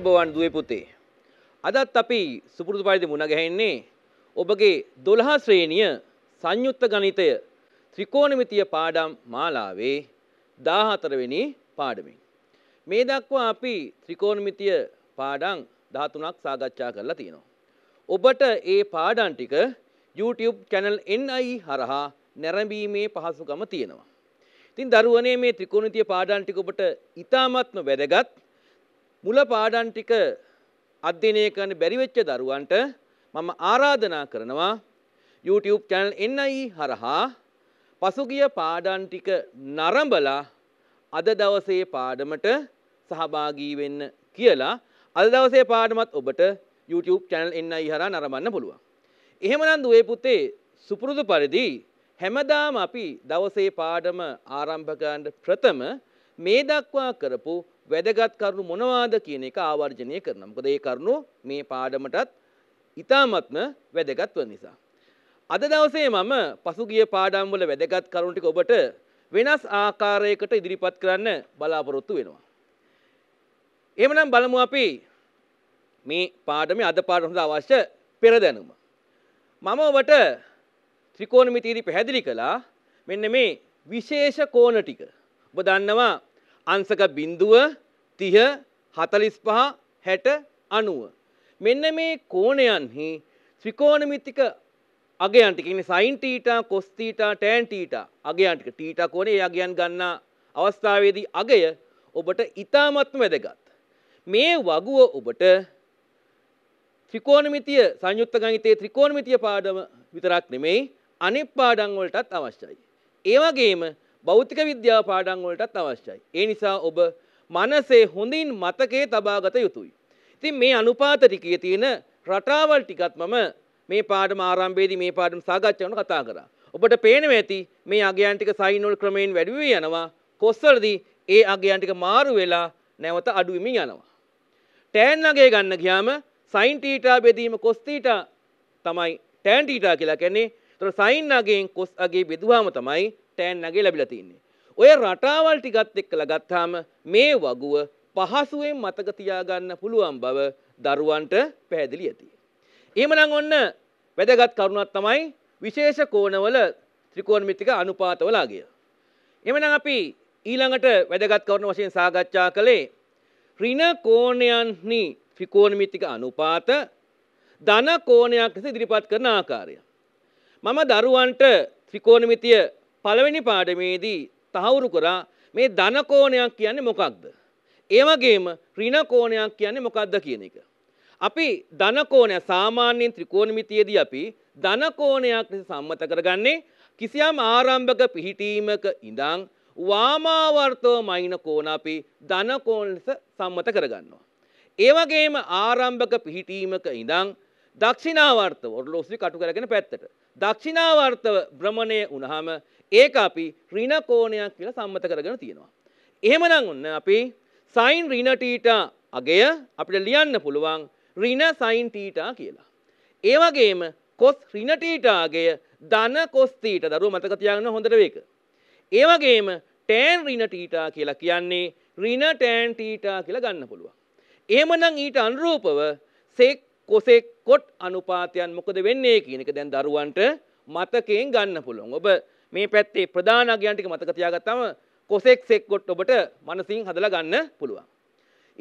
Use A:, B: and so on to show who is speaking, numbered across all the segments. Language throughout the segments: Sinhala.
A: ආයිබෝවන් දුවේ පුතේ. අදත් අපි සුපුරුදු පරිදි මුණ ගැහෙන්නේ ඔබගේ 12 ශ්‍රේණිය සංයුක්ත ගණිතය ත්‍රිකෝණමිතිය පාඩම් මාලාවේ 14 වෙනි පාඩමෙන්. මේ දක්වා අපි ත්‍රිකෝණමිතිය පාඩම් 13ක් සාකච්ඡා කරලා තියෙනවා. ඔබට ඒ පාඩම් ටික YouTube channel NI හරහා නැරඹීමේ පහසුකම තියෙනවා. ඉතින් දරුවනේ මේ ත්‍රිකෝණමිතිය පාඩම් ටික ඔබට ඉතාමත්ම වැදගත් මුල පාඩන් ටික අධ්‍යනය කරන බැරිවෙච්ච දරුවන්ට මම ආරාධනා කරනවා YouTube චැනල් එන්නයි හරහා පසුගිය පාඩන් ටික නරඹලා අද දවසේ පාඩමට සහභාගී වෙන්න කියලා අද දවසේ පාඩමත් ඔබට YouTube චැනල් එන්නයි හරහා නරඹන්න පුළුවන්. එහෙමනම් දුවේ පුතේ සුපුරුදු පරිදි හැමදාම අපි දවසේ පාඩම ආරම්භ කරන්න ප්‍රථම මේ දක්වා කරපු වැදගත් කරුණු මොනවාද කියන එක ආවර්ජනය කරන. මොකද ඒ කරුණු මේ පාඩමටත් ඉතාමත්ම වැදගත් වන නිසා. අද දවසේ මම පසුගිය පාඩම් වල වැදගත් කරුණු ටික ඔබට වෙනස් ආකාරයකට ඉදිරිපත් කරන්න බලාපොරොත්තු වෙනවා. එහෙමනම් බලමු අපි මේ පාඩමේ අද පාඩම සඳහා අවශ්‍ය පෙරදැනුම. මම ඔබට ත්‍රිකෝණමිතියදී පැහැදිලි කළා මෙන්න මේ විශේෂ කෝණ ටික. ඔබ දන්නවා අංශක බිඳුව 30 45 60 90 මෙන්න මේ කෝණයන්හි ත්‍රිකෝණමිතික අගයන් ටික ඉන්නේ sin θ cos θ tan θ අගයන් ටික θ කෝණේ ඒ අගයන් ගන්න අවස්ථාවේදී අගය ඔබට ඊ타මත්ම වැදගත් මේ වගුව ඔබට ත්‍රිකෝණමිතිය සංයුක්ත ගණිතයේ ත්‍රිකෝණමිතිය පාඩම විතරක් නෙමෙයි අනෙක් පාඩම් වලටත් අවශ්‍යයි ඒ වගේම භෞතික විද්‍යා පාඩම් වලටත් අවශ්‍යයි. ඒ නිසා ඔබ මනසේ හොඳින් මතකයේ තබාගත යුතුයි. ඉතින් මේ අනුපාත ටිකේ තියෙන රටාවල් ටිකත් මම මේ පාඩම ආරම්භයේදී මේ පාඩම සාකච්ඡා කරන කතා කරා. ඔබට පේනවා ඇති මේ අගයන් ටික සයින් වල ක්‍රමයෙන් වැඩි වෙවි යනවා. කොස්සලදී ඒ අගයන් ටික මාරු වෙලා නැවත අඩු වෙමින් යනවා. ටෑන් අගය ගන්න ගියාම සයින් ටීටා බෙදීම කොස් ටීටා තමයි ටෑන් ටීටා කියලා කියන්නේ. ඒතර සයින් අගයෙන් කොස් අගේ බෙදුවාම තමයි ටෑන් නගේ ලැබිලා තින්නේ. ඔය රටාවල් ටිකත් එක්කලා ගත්තාම මේ වගුව පහසුවෙන් මතක තියාගන්න පුළුවන් බව දරුවන්ට පැහැදිලි ඇති. එහෙමනම් ඔන්න වැදගත් කරුණක් තමයි විශේෂ කෝණවල ත්‍රිකෝණමිතික අනුපාතවලාගිය. එහෙමනම් අපි ඊළඟට වැදගත් කරුණ වශයෙන් සාකච්ඡා කළේ ඍණ කෝණයන්හි ත්‍රිකෝණමිතික අනුපාත ධන කෝණයක් ලෙස ඉදිරිපත් කරන ආකාරය. මම දරුවන්ට ත්‍රිකෝණමිතිය පළවෙනි පාඩමේදී තහවුරු කරා මේ ධනකෝණයක් කියන්නේ මොකක්ද. ඒවගේම ඍණකෝණයක් කියන්නේ මොකක්ද කියන එක. අපි ධනකෝණය සාමාන්‍යයෙන් ත්‍රිකෝණමිතියේදී අපි ධනකෝණයක් ලෙස සම්මත කරගන්නේ කිසියම් ආරම්භක පිහිටීමක ඉඳන් වාමාවර්තව මයින කෝණ අපි ධනකෝණ ලෙස සම්මත කරගන්නවා. ඒ වගේම ආරම්භක පිහිටීමක ඉඳන් දක්ෂිනාවර්තව ඔරලෝසුවේ කටු කරගෙන පැත්තට. දක්ෂිනාවර්තව භ්‍රමණය වුණාම ඒක අපි ඍණ කෝණයක් කියලා සම්මත කරගෙන තියෙනවා. එහෙමනම් ඔන්න අපි sin ඍණ තීටා අගය අපිට ලියන්න පුළුවන් ඍණ sin තීටා කියලා. ඒ වගේම cos ඍණ තීටා අගය ධන cos තීටා දරුවෝ මතක තියාගන්න හොඳට මේක. ඒ වගේම tan ඍණ තීටා කියලා කියන්නේ ඍණ tan තීටා කියලා ගන්න පුළුවන්. එහෙමනම් ඊට අනුරූපව sec cosec cot අනුපාතයන් මොකද වෙන්නේ කියන එක දැන් දරුවන්ට මතකයෙන් ගන්න පුළුවන්. ඔබ මේ පැත්තේ ප්‍රධාන අගයන් ටික මතක තියාගත්තම කොසෙක් සෙක්කොට් ඔබට මනසින් හදලා ගන්න පුළුවන්.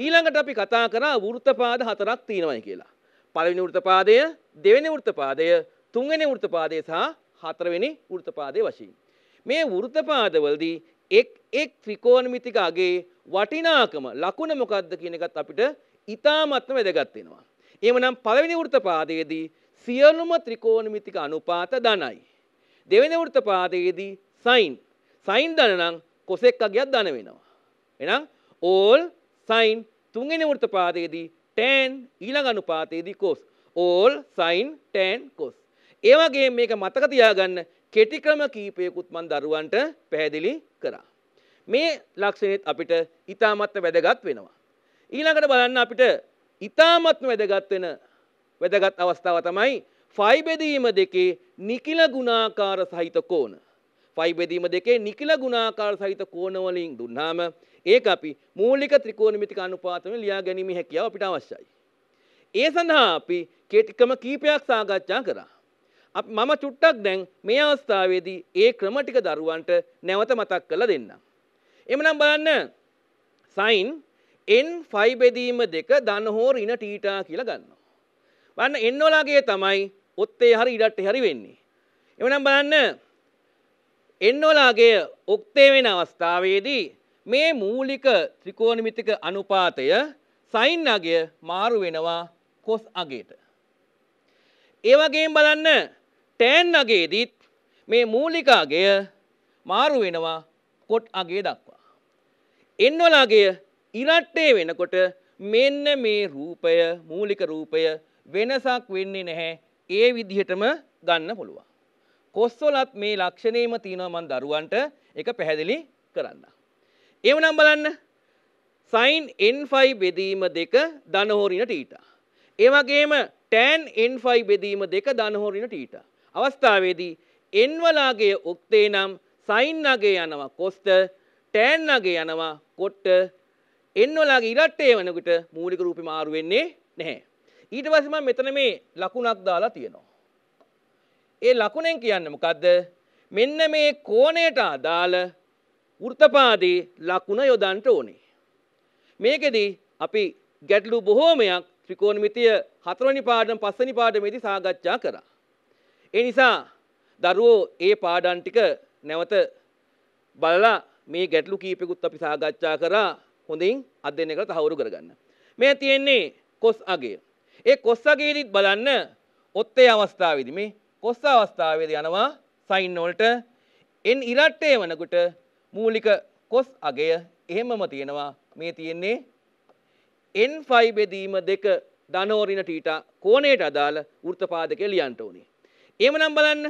A: ඊළඟට අපි කතා කරා වෘත්තපාද හතරක් තියෙනවායි කියලා. පළවෙනි වෘත්තපාදය, දෙවෙනි වෘත්තපාදය, තුන්වෙනි වෘත්තපාදය සහ හතරවෙනි වෘත්තපාදය වශයෙන්. මේ වෘත්තපාදවලදී එක් එක් ත්‍රිකෝණමිතික අගේ වටිනාකම ලකුණ මොකක්ද කියන එකත් අපිට ඉතාමත්ම වැදගත් වෙනවා. එහෙමනම් පළවෙනි වෘත්තපාදයේදී සියලුම ත්‍රිකෝණමිතික අනුපාත ධනයි. දෙවෙනි වෘත්ත පාදයේදී සයින් සයින් දන නම් කොසෙක් අගයක් දන වෙනවා. එහෙනම් ඕල් සයින් තුන්වෙනි වෘත්ත පාදයේදී tan ඊළඟ අනුපාතයේදී cos all sine tan cos. ඒ වගේ මේක මතක තියාගන්න කෙටි ක්‍රම කීපයකුත් මම දරුවන්ට පැහැදිලි කරා. මේ ලක්ෂණෙත් අපිට ඊටාත්ම වැදගත් වෙනවා. ඊළඟට බලන්න අපිට ඊටාත්ම වැදගත් වෙන වැදගත් අවස්ථාව තමයි ෆයිබෙදීම දෙකේ නිකිල ගුණාකාර සහිත කෝන. ෆයිබෙදීම දෙකේ නිකිල ගුණාකාර සහිත කෝනවලින් දුන්නාම ඒක අපි මූලික ත්‍රිකෝණමිතික අනුපාතම ලියා ගැනීම හැකියාව අපිට අවශ්‍යයි. ඒ සඳහා අපි කෙටිකම කීපයක් සාකච්ඡා කරා. මම චුට්ටක් දැන් මේ අවස්ථාවේදී ඒ ක්‍රම ටික දරුවන්ට නැවත මතක් කරලා දෙන්නම්. එමනම් බලන්න සයින් n ෆයි බෙදීම දෙක ධන හෝ ඍණ ටීටා කියලා ගන්නවා. බලන්න n වලගේ තමයි ඔත්තේ හරි ඉඩට්ට හරි වෙන්නේ. එමනම් බලන්න එන්නෝලාගේ ඔක්තේ වෙන අවස්ථාවේදී මේ මූලික ත්‍රිකෝණමිතික අනුපාතය සයින් අගය මාරු වෙනවා කොස් අගයට. ඒ වගේම බලන්න ටෑන් අගයේදීත් මේ මූලික අගය මාරු වෙනවා කොට් අගය දක්වා. එන්නෝලාගේ ඉරට්ටේ වෙනකොට මෙන්න මේ රූපය මූලික රූපය වෙනසක් වෙන්නේ නැහැ ඒ විදිහටම ගන්න පුළුවන්. කොස්සොලත් මේ ලක්ෂණයම තියෙනවා මම දරුවන්ට ඒක පැහැදිලි කරන්න. එවනම් බලන්න sin n5 බෙදීම දෙක ධන හොරින තීටා. ඒ වගේම tan n5 බෙදීම දෙක ධන හොරින තීටා. අවස්ථාවේදී n වලාගේ ඔක්තේ නම් sin අගේ යනවා කොස්ත tan අගේ යනවා කොට n වලාගේ ඉරට්ටේ වෙනකොට මූලික රූපේ මාරු වෙන්නේ නැහැ. ඊට පස්සේ මම මෙතන මේ ලකුණක් දාලා තියෙනවා. ඒ ලකුණෙන් කියන්නේ මොකද්ද? මෙන්න මේ කෝණයට අදාළ වෘත්තපාදයේ ලකුණ යොදන්න ඕනේ. මේකෙදි අපි ගැටලු බොහෝමයක් ත්‍රිකෝණමිතිය හතරවෙනි පාඩම පස්වෙනි පාඩමේදී සාකච්ඡා කරා. ඒ නිසා දරුවෝ ඒ පාඩම් ටික නැවත බලලා මේ ගැටලු කීපෙකුත් අපි සාකච්ඡා කරා හොඳින් අධ්‍යයනය කරලා තහවුරු කරගන්න. මේ තියෙන්නේ කොස් අගය. ඒ කොස්සගේලිත් බලන්න ඔත්තේ අවස්ථාවේදී මේ කොස්ස අවස්ථාවේදී යනවා සයින් වලට n ඉරට්ටේ වෙනකොට මූලික කොස් අගය එහෙමම තියෙනවා මේ තියෙන්නේ n5 බෙදීම දෙක ධනෝරින ටීටා කෝණයට අදාළ වෘත්තපාදකය ලියන්න ඕනේ. එහෙමනම් බලන්න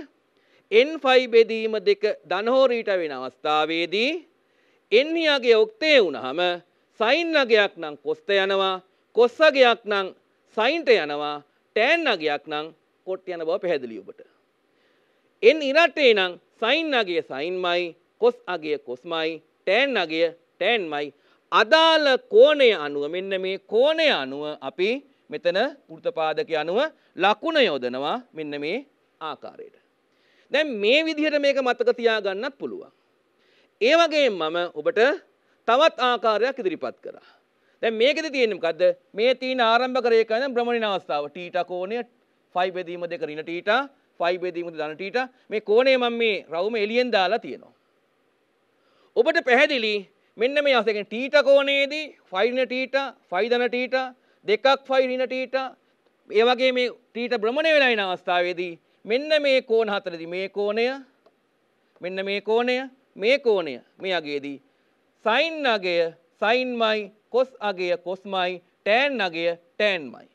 A: n5 බෙදීම දෙක ධනෝරීට වෙන අවස්ථාවේදී n යගේ ඔක්තේ වුණාම සයින් අගයක් නම් කොස්ත යනවා කොස් අගයක් නම් සයින්ට යනවා ටෑන් අගයක් නම් කොට් යන බව පැහැදිලි ඔබට. එන් ඉරටේ නම් සයින් අගේ සයින්මයි කොස් අගේ කොස්මයි ටෑන් අගේ ටෑන්මයි අදාළ කෝණය අනුව මෙන්න මේ කෝණය අනුව අපි මෙතන වෘතපාදක අනුව ලකුණ යොදනවා මෙන්න මේ ආකාරයට. දැන් මේ විදිහට මේක මතක තියාගන්නත් පුළුවන්. ඒ වගේම මම ඔබට තවත් ආකාරයක් ඉදිරිපත් කරා. දැන් මේකෙද තියෙන්නේ මොකද්ද? මේ තියෙන ආරම්භකරය කියන්නේ භ්‍රමණීන අවස්ථාව. ටීටා කෝණය 5 බෙදීම දෙක ඍණ ටීටා 5 බෙදීම දෙක ධන ටීටා මේ කෝණය මම මේ රවුම එළියෙන් දාලා තියෙනවා. ඔබට පැහැදිලි මෙන්න මේ අවස්ථාවේ ටීටා කෝණයේදී 5 ඍණ ටීටා 5 ධන ටීටා දෙකක් 5 ඍණ ටීටා ඒ වගේ මේ ටීටා භ්‍රමණය වෙලා ඉන අවස්ථාවේදී මෙන්න මේ කෝණ හතරදී මේ කෝණය මෙන්න මේ කෝණය මේ කෝණය මේ අගයේදී සයින් අගය සයින්මයි කොස් අගය කොස්මයි ටෑන් අගය ටෑන්මයි.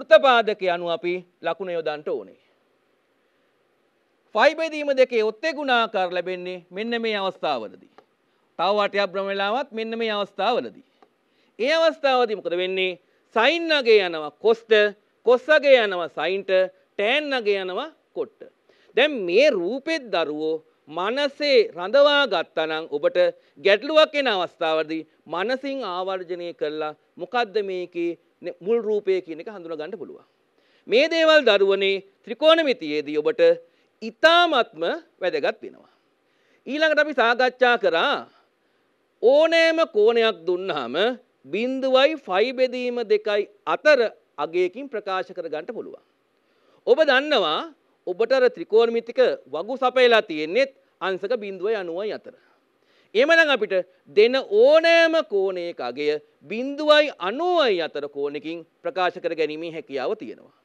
A: ෘතපාදක යනු අපි ලකුණ යොදන්ට ඕනේ. ෆයිබදීම දෙකේ ඔත්තේ ගුණාකාර ලැබෙන්නේ මෙන්න මේ අවස්ථාවලදී. තවවාටය බ්‍රමලාවත් මෙන්න මේ අවස්ථාවලදී. ඒ අවස්ථාවදී මොකද වෙන්නේ සයින්නගේ යනවා කොස්ට කොස්සගේ යනවා සයින්ට ටෑන්නගේ යනවා කොට්ට. දැන් මේ රූපෙත් දරුවෝ මනසේ රඳවා ගත්තනං ඔබට ගැටලුවක් එන අවස්ථාවදී මනසින් ආවර්ජනය කරලා මොකද්ද මේකේ මුල් රූපය කියන එක හඳුනා ගන්න පුළුවන්. මේ දේවල් දරුවනේ ත්‍රිකෝණමිතියේදී ඔබට ඊ타ත්ම වැදගත් වෙනවා. ඊළඟට අපි සාකච්ඡා කරා ඕනෑම කෝණයක් දුන්නාම බිඳුවයි 5 බෙදීම දෙකයි අතර අගයකින් ප්‍රකාශ කර ගන්න පුළුවන්. ඔබ දන්නවා ඔබට ත්‍රිකෝණමිතික වගු සපයලා තියෙන්නේත් අංශක බිඳුව යනුවයි අතර. එමනම් අපිට දෙන ඕනෑම කෝණයක අගය බිඳුවයි 90යි අතර කෝණකින් ප්‍රකාශ කර ගැනීමේ හැකියාව තියෙනවා.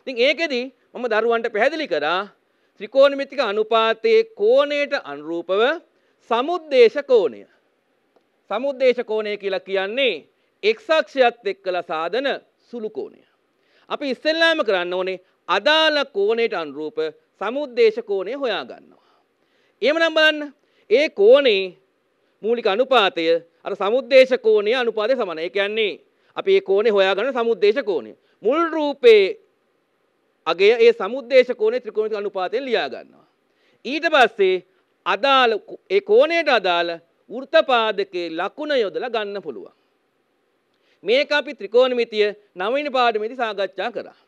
A: ඉතින් ඒකෙදි මම දරුවන්ට පැහැදිලි කරා ත්‍රිකෝණමිතික අනුපාතයේ කෝණයට අනුරූපව සමුද්දේශ කෝණය. සමුද්දේශ කෝණය කියලා කියන්නේ x අක්ෂයත් එක්කලා සාදන සුළු කෝණය. අපි ඉස්සෙල්ලාම කරන්න ඕනේ අදාළ කෝණයට අනුරූප සමුද්දේශ කෝණය හොයා ගන්නවා. එහෙමනම් බලන්න ඒ කෝණේ මූලික අනුපාතය අර සමුද්දේශ කෝණය අනුපාතය සමානයි. ඒ කියන්නේ අපි මේ කෝණේ හොයාගන්න සමුද්දේශ කෝණය. මුල් රූපේ අගය ඒ සමුද්දේශ කෝණේ ත්‍රිකෝණික අනුපාතයෙන් ලියා ගන්නවා. ඊට පස්සේ අදාළ ඒ කෝණයට අදාළ වෘත්තපාදකේ ලකුණ යොදලා ගන්න පුළුවන්. මේක අපි ත්‍රිකෝණමිතිය නවවෙනි පාඩමේදී සාකච්ඡා කරා.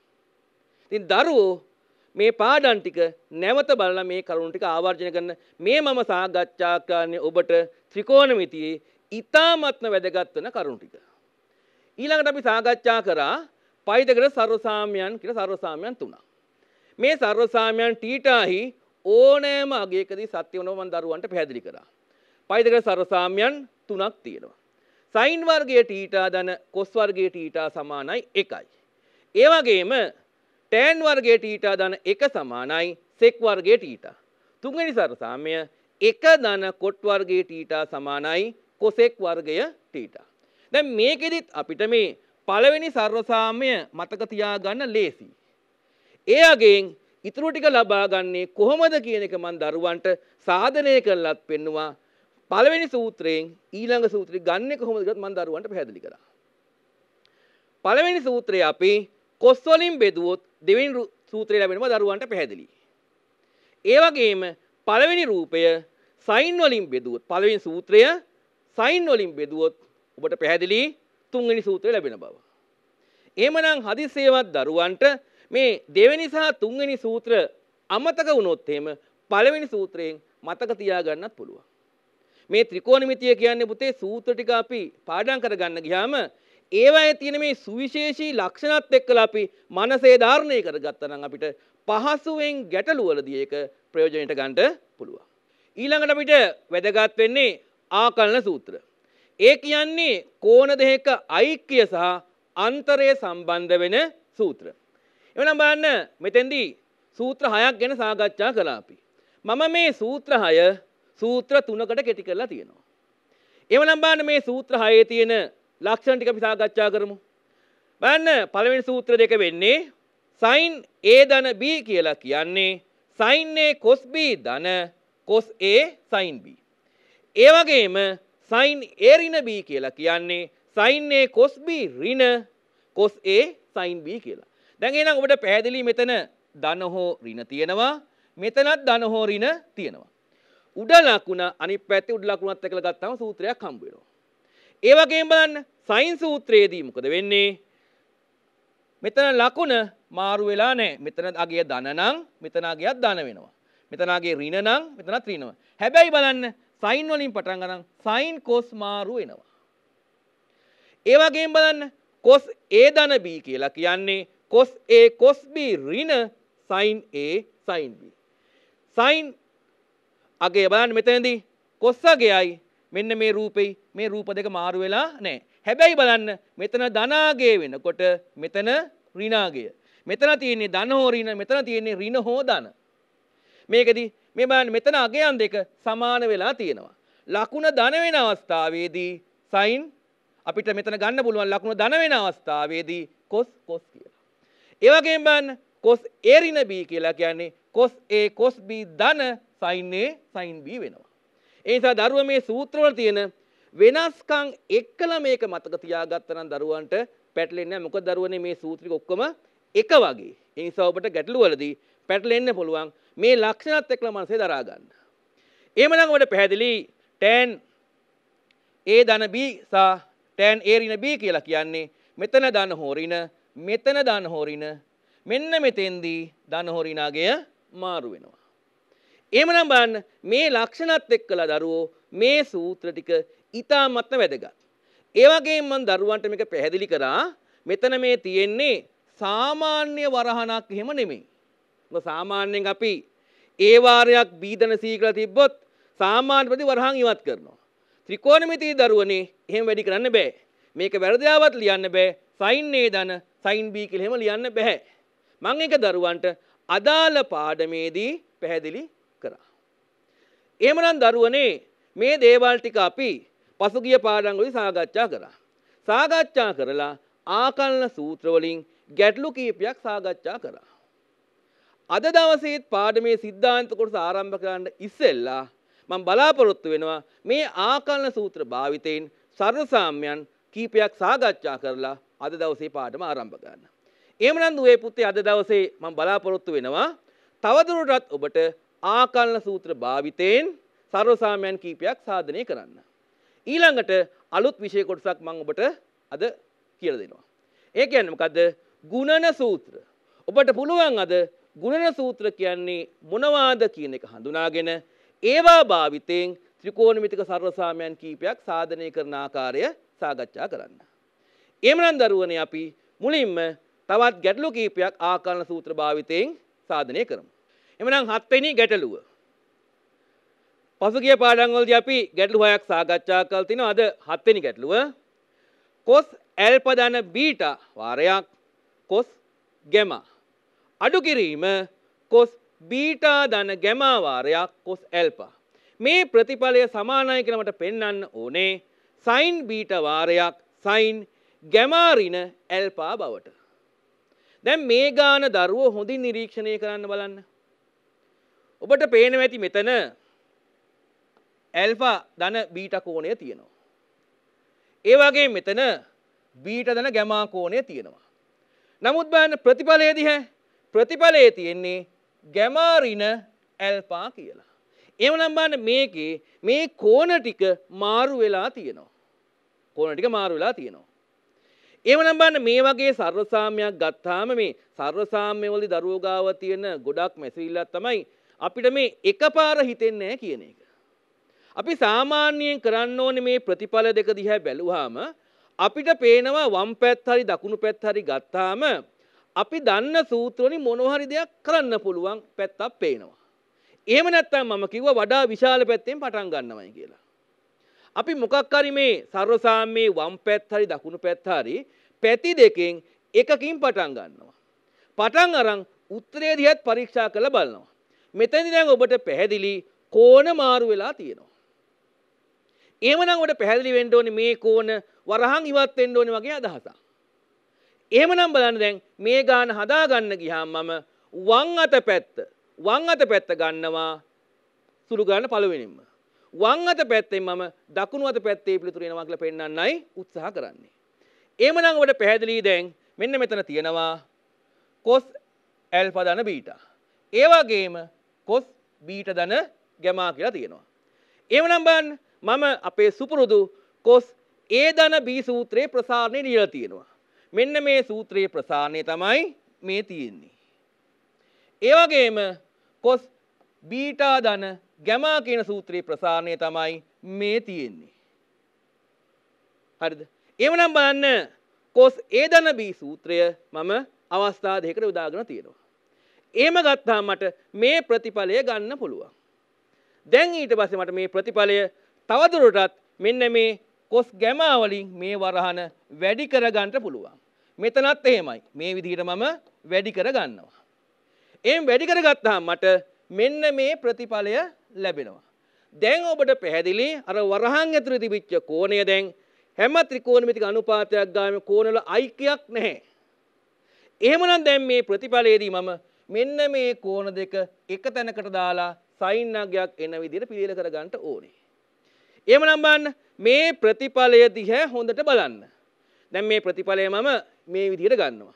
A: ඉතින් දරුවෝ මේ පාඩම් ටික නැවත බලලා මේ කරුණු ටික ආවර්ජනය කරන මේ මම සාකච්ඡා කරන්නේ ඔබට ත්‍රිකෝණමිතියේ ඊ타මත්ම වැදගත් වෙන කරුණු ටික. ඊළඟට අපි සාකච්ඡා කරා පයිතගර සර්ව සාමයන් කියලා සර්ව සාමයන් තුනක්. මේ සර්ව සාමයන් ටීටාහි ඕනෑම අගයකදී සත්‍ය වෙනවා මම දරුවන්ට පැහැදිලි කරා. පයිතගර සර්ව සාමයන් තුනක් තියෙනවා. සයින් වර්ගයේ ටීටා දන කොස් වර්ගයේ ටීටා සමානයි 1යි. ඒ වගේම ටෑන් වර්ගයට ඊටා දන එක සමානයි සෙක් වර්ගයට ඊටා. තුන්වෙනි සරසාමය එක දන කොට් වර්ගයේ ටීටා සමානයි කොසෙක් වර්ගය ටීටා. දැන් මේකෙදිත් අපිට මේ පළවෙනි සර්වසාමය මතක තියාගන්න ලේසි. එයාගෙන් ඉතුරු ටික ලබා ගන්නේ කොහොමද කියන එක මම දරුවන්ට සාධනය කරලත් පෙන්නවා. පළවෙනි සූත්‍රයෙන් ඊළඟ සූත්‍රය ගන්න කොහොමද කියලා මම දරුවන්ට පැහැදිලි කරා. පළවෙනි සූත්‍රය අපි කොස්වලින් බෙදුවොත් දෙවෙනි සූත්‍රය ලැබෙනවා දරුවන්ට පැහැදිලි. ඒ වගේම පළවෙනි රූපය සයින් වලින් බෙදුවොත් පළවෙනි සූත්‍රය සයින් වලින් බෙදුවොත් ඔබට පැහැදිලි තුන්වෙනි සූත්‍රය ලැබෙන බව. එහෙමනම් හදිසියේවත් දරුවන්ට මේ දෙවෙනි සහ තුන්වෙනි සූත්‍ර අමතක වුණොත් එහෙම පළවෙනි සූත්‍රයෙන් මතක තියාගන්නත් පුළුවන්. මේ ත්‍රිකෝණමිතිය කියන්නේ පුතේ සූත්‍ර ටික අපි පාඩම් කරගන්න ගියාම ඒවයේ තියෙන මේ සුවිශේෂී ලක්ෂණත් එක්කලා අපි මනසේ ධාරණය කරගත්තා නම් අපිට පහසුවෙන් ගැටලුවලදී ඒක ප්‍රයෝජනෙට ගන්නට පුළුවන්. ඊළඟට අපිට වැදගත් වෙන්නේ ආකලන සූත්‍ර. ඒ කියන්නේ කෝණ දෙකක ඓක්‍ය සහ අන්තරය සම්බන්ධ වෙන සූත්‍ර. එවනම් බලන්න මෙතෙන්දී සූත්‍ර හයක් ගැන සාකච්ඡා කළා අපි. මම මේ සූත්‍ර හය සූත්‍ර තුනකට කෙටි කරලා තියෙනවා. එවනම් බලන්න මේ සූත්‍ර හයේ තියෙන ලක්ෂණ ටික අපි සාකච්ඡා කරමු. බලන්න පළවෙනි සූත්‍ර දෙක වෙන්නේ sin a ධන b කියලා කියන්නේ sin a cos b ධන cos a sin b. ඒ වගේම sin a ඍණ b කියලා කියන්නේ sin a cos b ඍණ cos a sin b කියලා. දැන් එහෙනම් ඔබට පැහැදිලි මෙතන ධන හෝ ඍණ තියෙනවා මෙතනත් ධන හෝ ඍණ තියෙනවා. උඩ ලකුණ අනිත් පැත්තේ උඩ ලකුණත් එක්කලා ගත්තාම සූත්‍රයක් හම්බ වෙනවා. ඒ වගේම බලන්න සයින් සූත්‍රයේදී මොකද වෙන්නේ? මෙතන ලකුණ මාරු වෙලා නැහැ. මෙතන අගය ධන නම් මෙතන අගයක් ධන වෙනවා. මෙතන අගේ ඍණ නම් මෙතනත් ඍණව. හැබැයි බලන්න සයින් වලින් පටන් ගන්න සයින් cos මාරු වෙනවා. ඒ වගේම බලන්න cos a ධන b කියලා කියන්නේ cos a cos b ඍණ sin a sin b. sin අගේ බලන්න මෙතනදී cos අගයයි මෙන්න මේ රූපෙයි මේ රූප දෙක මාරු වෙලා නැහැ. හැබැයි බලන්න මෙතන ධනාගය වෙනකොට මෙතන ඍණාගය. මෙතන තියෙන්නේ ධන හෝ ඍණ මෙතන තියෙන්නේ ඍණ හෝ ධන. මේකෙදි මේ බලන්න මෙතන අගයන් දෙක සමාන වෙලා තියෙනවා. ලකුණ ධන වෙන අවස්ථාවේදී sin අපිට මෙතන ගන්න පුළුවන් ලකුණ ධන වෙන අවස්ථාවේදී cos cos කියලා. ඒ වගේම බලන්න cos a ඍණ b කියලා කියන්නේ cos a cos b ධන sin a sin b වෙනවා. ඒ නිසා දරුවා මේ සූත්‍රවල තියෙන වෙනස්කම් එක්කලා මේක මතක තියාගත්තනම් දරුවන්ට පැටලෙන්නේ නැහැ. මොකද දරුවනේ මේ සූත්‍රික ඔක්කොම එක වගේ. ඒ නිසා ඔබට ගැටලුවලදී පැටලෙන්න පුළුවන් මේ ලක්ෂණත් එක්කලා මනසේ දරා ගන්න. එහෙමනම් ඔබට පැහැදිලි tan a ධන b සහ tan a ඍණ b කියලා කියන්නේ මෙතන ධන හෝරින මෙතන ධන හෝරින මෙන්න මෙතෙන්දී ධන හෝරිනාගය මාරු වෙනවා. එහෙමනම් බලන්න මේ ලක්ෂණත් එක්කලා දරුවෝ මේ සූත්‍ර ටික ඉතාමත්ම වැදගත්. ඒවගේ මන් දරුවන්ට මේක පැහැදිලි කරා මෙතන මේ තියෙන්නේ සාමාන්‍ය වරහනක් එහෙම නෙමෙයි. සාමාන්‍යයෙන් අපි ඒ වාරයක් බීදන සීකලා තිබ්බොත් සාමාන්‍ය ප්‍රති වරහන් ඉවත් කරනවා. ත්‍රිකෝණමිති දරුවනේ එහෙම වැඩි කරන්න බෑ. මේක වැරදිවවත් ලියන්න බෑ. සයින් A දන සයින් B කියලා එහෙම ලියන්න බෑ. මම ඒක දරුවන්ට අදාළ පාඩමේදී පැහැදිලි කරා. එහෙමනම් දරුවනේ මේ දේවල් ටික අපි පසුගිය පාඩංගොලි සාගච්ඡා කරා. සාගච්ඡා කරලා ආකල්න සූත්‍රවලින් ගැටලු කීපයක් සාගච්ඡා කරා. අද දවසේත් පාඩමේ සිද්ධාන්ත කොටස ආරම්භ කරන්න ඉස්සෙල්ලා මම බලාපොරොත්තු වෙනවා මේ ආකල්න සූත්‍ර භාවිතයෙන් සරල සාම්‍යයන් කීපයක් සාකච්ඡා කරලා අද දවසේ පාඩම ආරම්භ කරන්න. එහෙමනම් දුවේ පුතේ අද දවසේ මම බලාපොරොත්තු වෙනවා තවදුරටත් ඔබට ආකල්න සූත්‍ර භාවිතයෙන් සරල සාම්‍යයන් කීපයක් සාධනය කරන්න. ඊළඟට අලුත් විෂය කොටසක් මං ඔබට අද කියලා දෙනවා. ඒ කියන්නේ මොකද්ද? ගුණන සූත්‍ර. ඔබට පුළුවන් අද ගුණන සූත්‍ර කියන්නේ මොනවාද කියන එක හඳුනාගෙන ඒවා භාවිතයෙන් ත්‍රිකෝණමිතික සර්වසාමයන් කීපයක් සාධනය කරන ආකාරය සාකච්ඡා කරන්න. එමනම් දරුවනේ අපි මුලින්ම තවත් ගැටලු කීපයක් ආකලන සූත්‍ර භාවිතයෙන් සාධනය කරමු. එමනම් හත්වෙනි ගැටලුව. පසුගිය පාඩංවලදී අපි ගැටලු හයක් සාකච්ඡා කළ තිනවා අද හත්වෙනි ගැටලුව cos ඇල්ෆා ධන බීටා වාරයක් cos ගැමා අඩු කිරීම cos බීටා ධන ගැමා වාරයක් cos ඇල්ෆා මේ ප්‍රතිඵලය සමානයි කියලා මට පෙන්වන්න ඕනේ sin බීටා වාරයක් sin ගැමා ඍණ ඇල්ෆා බවට දැන් මේ ගාන දරුවෝ හොඳින් නිරීක්ෂණය කරන්න බලන්න ඔබට පේනවා ඇති මෙතන ඇල්ෆා දන බීට කෝණය තියෙනවා. ඒ වගේ මෙතන බීට දන ගැමා කෝණය තියෙනවා. නමුත් බලන්න ප්‍රතිඵලය දිහැ ප්‍රතිඵලයේ තියෙන්නේ ගැමාරින ඇල්පා කියලා. එමනම් බලන්න මේකේ මේ කෝණ ටික මාරු වෙලා තියෙනවා. කෝණ ටික මාරු වෙලා තියෙනවා. එමනම් බලන්න මේ වගේ සර්ව සාමයක් ගත්තාම මේ සර්ව සාම්‍යවලදී දරුවෝ ගාව තියෙන ගොඩක් මැසිවිල්ලක් තමයි අපිට මේ එකපාර හිතෙන්නේ කියන එක. අපි සාමාන්‍යයෙන් කරන්න ඕනේ මේ ප්‍රතිඵල දෙක දිහා බැලුවාම අපිට පේනවා වම් පැත් හරි දකුණු පැත් හරි ගත්තාම අපි දන්න සූත්‍රවලින් මොනවහරි දෙයක් කරන්න පුළුවන් පැත්තක් පේනවා. එහෙම නැත්නම් මම කිව්වා වඩා විශාල පැත්තෙන් පටන් ගන්නවයි කියලා. අපි මොකක් හරි මේ සර්ව සාමයේ වම් පැත් හරි දකුණු පැත් හරි පැති දෙකෙන් එකකින් පටන් ගන්නවා. පටන් අරන් උත්තරේ දිහත් පරීක්ෂා කරලා බලනවා. මෙතනදී දැන් ඔබට පැහැදිලි කෝණ මාරු වෙලා තියෙනවා. එහෙමනම් ඔබට පැහැදිලි වෙන්න ඕනේ මේ කෝණ වරහන් ඉවත් වෙන්න ඕනේ වගේ අදහසක්. එහෙමනම් බලන්න දැන් මේ ගාන හදා ගන්න ගියාම මම වම් අත පැත්ත වම් අත පැත්ත ගන්නවා සුළු ගන්න පළවෙනිම. වම් අත පැත්තෙන් මම දකුණු අත පැත්තේ පිළිතුරු එනවා කියලා පෙන්වන්නයි උත්සාහ කරන්නේ. එහෙමනම් ඔබට පැහැදිලි දැන් මෙන්න මෙතන තියෙනවා cos alpha ධන beta. ඒ වගේම cos beta ධන ගැමා කියලා තියෙනවා. එහෙමනම් බලන්න මම අපේ සුපුරුදු කොස් ඒ දන බී සූත්‍රයේ ප්‍රසාරණය නියලා තියෙනවා. මෙන්න මේ සූත්‍රයේ ප්‍රසාරණය තමයි මේ තියෙන්නේ. ඒ වගේම කොස් බීටා දන ගැමා කියන සූත්‍රයේ ප්‍රසාරණය තමයි මේ තියෙන්නේ. හරිද? එවනම් බලන්න කොස් ඒ දන බී සූත්‍රය මම අවස්ථා දෙකකට යොදාගෙන තියෙනවා. එහෙම ගත්තාම මට මේ ප්‍රතිඵලය ගන්න පුළුවන්. දැන් ඊට පස්සේ මට මේ ප්‍රතිඵලය තවදුරටත් මෙන්න මේ කොස් ගැමාවලින් මේ වරහන වැඩි කරගන්නට පුළුවන්. මෙතනත් එහෙමයි. මේ විදිහට මම වැඩි කරගන්නවා. එම් වැඩි කරගත්තාම මට මෙන්න මේ ප්‍රතිඵලය ලැබෙනවා. දැන් ඔබට පැහැදිලි අර වරහන් ඇතුළේ තිබිච්ච කෝණය දැන් හැම ත්‍රිකෝණමිතික අනුපාතයක් ගාම කෝණවල අයිකයක් නැහැ. එහෙමනම් දැන් මේ ප්‍රතිඵලයේදී මම මෙන්න මේ කෝණ දෙක එක තැනකට දාලා සයින් අගයක් එන විදිහට පිළිල කරගන්න ඕනේ. එම නම්බන්න මේ ප්‍රතිඵලය දිහ හොඳට බලන්න. දැන් මේ ප්‍රතිඵලය මම මේ විදිහට ගන්නවා.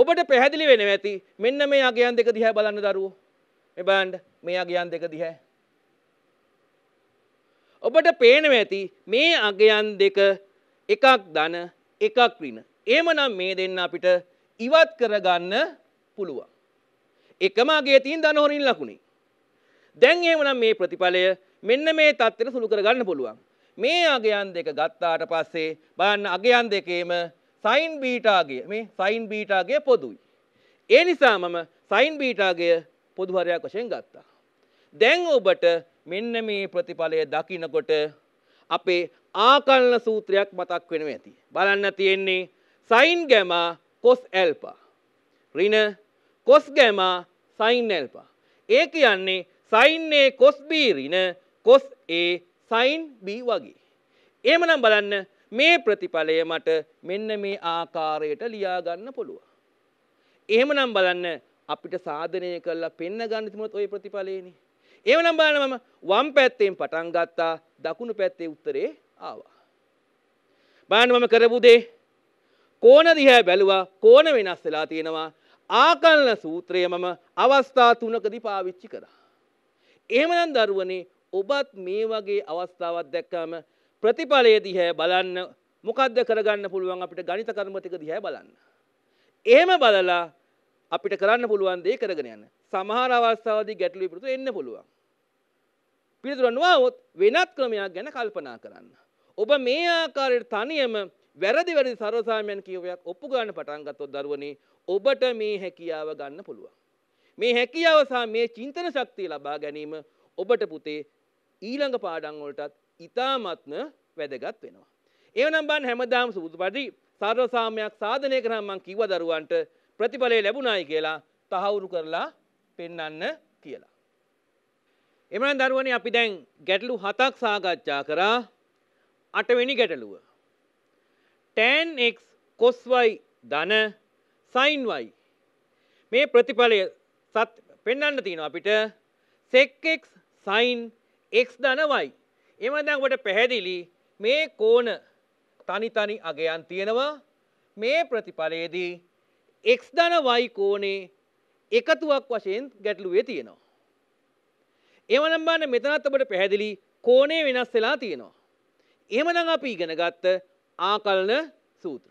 A: ඔබට පැහැදිලි වෙන ඇති මෙන්න මේ අගයන් දෙක දිහ බලන්න දරුවෝ. එබන්ඩ මේ අගයන් දෙක දිහ. ඔබට පේනව ඇති මේ අගයන් දෙක එකක් දන එකක් වින. ඒමනම් මේ දෙන්න අපිට ඉවත් කරගන්න පුළුවන්. එකම අගේ තින් දනහොරින් ලකුණේ. දැන් ඒමනම් මේ ප්‍රතිඵලය මෙන්න මේ තත්ත්වෙට සුළු කරගන්න පුළුවන්. මේ අගයන් දෙක ගත්තාට පස්සේ බලන්න අගයන් දෙකේම සයින් බීටාගය මේ සයින් බීටාගය පොදුයි. ඒ නිසා මම සයින් බීටාගය පොදු හරයක් වශයෙන් ගත්තා. දැන් ඔබට මෙන්න මේ ප්‍රතිඵලය දකිනකොට අපේ ආකල්න සූත්‍රයක් මතක් වෙනව ඇති. බලන්න තියෙන්නේ සයින් ගැමා කොස් ඇල්පා. රින කොස් ගැමා සයින් ඇල්පා. ඒ කියන්නේ සයින්නේ කොස්බී රින කොස් ඒ සයින් බී වගේ. ඒමනම් බලන්න මේ ප්‍රතිඵලය මට මෙන්න මේ ආකාරයට ලියාගන්න පුළුව. එහෙමනම් බලන්න අපිට සාධනය කරලා පෙන්න්න ගන්නතිමුත් ඔය ප්‍රතිඵලයනි. ඒවනම් බලනම වම් පැත්තෙන් පටන් ගත්තා දකුණු පැත්තේ උත්තරේ ආවා. බානමම කරපුදේ කෝන දිහැ බැලුවා කෝන වෙනස් වෙලා තියෙනවා ආකල්න සූත්‍රය මම අවස්ථා තුනකදි පාවිච්චි කරා. එහෙමනම් දරුවනේ ඔබත් මේ වගේ අවස්ථාවක් දැක්කම ප්‍රතිඵලයේ දිහැ බලන්න මොකක්ද කරගන්න පුළුවන් අපිට ගණිත කර්මතික දිහැ බලන්න. එහෙම බලලා අපිට කරන්න පුළුවන් දේ කරගෙන යන්න. සමහර අවස්ථාවදී ගැටලු ඉපිරුතු එන්න පුළුවන්. පිළිතුරු නොවොත් වෙනත් ක්‍රමයක් ගැන කල්පනා කරන්න. ඔබ මේ ආකාරයට තනියම වැරදි වැරදි සරසාමයන් කියවයක් ඔප්පු ගන්න පටන් ගත්තොත් දරුවනේ ඔබට මේ හැකියාව ගන්න පුළුවන්. මේ හැකියාව සහ මේ චින්තන ශක්තිය ලබා ගැනීම ඔබට පුතේ ඊළඟ පාඩම් වලටත් ඉතාමත්ම වැදගත් වෙනවා. එවනම් බන් හැමදාම සුදුපරිදි සර්ව සාමයක් සාධනය කරා මං කිව්ව දරුවන්ට ප්‍රතිඵලය ලැබුණායි කියලා තහවුරු කරලා පෙන්වන්න කියලා. එමනම් දරුවනේ අපි දැන් ගැටලු හතක් සාකච්ඡා කරා. අටවෙනි ගැටලුව. tan x cos y ධන sin y මේ ප්‍රතිඵලය සත් පෙන්වන්න තියෙනවා අපිට sec x sin y එක් ධනවයි. එමදැන් වට පැහැදිලි මේ කෝන තනිතනි අගයන් තියෙනවා මේ ප්‍රතිඵලයේදී එක් ධනවයි කෝනේ එකතුවක් වශයෙන් ගැටලුවේ තියෙනවා. එවනම් බන්න මෙතනත් ඔබට පැහැදිලි කෝනේ වෙනස් වෙලා තියෙනවා. එහෙමනම් අපි ඉගෙන ගත්ත ආකලන සූත්‍ර.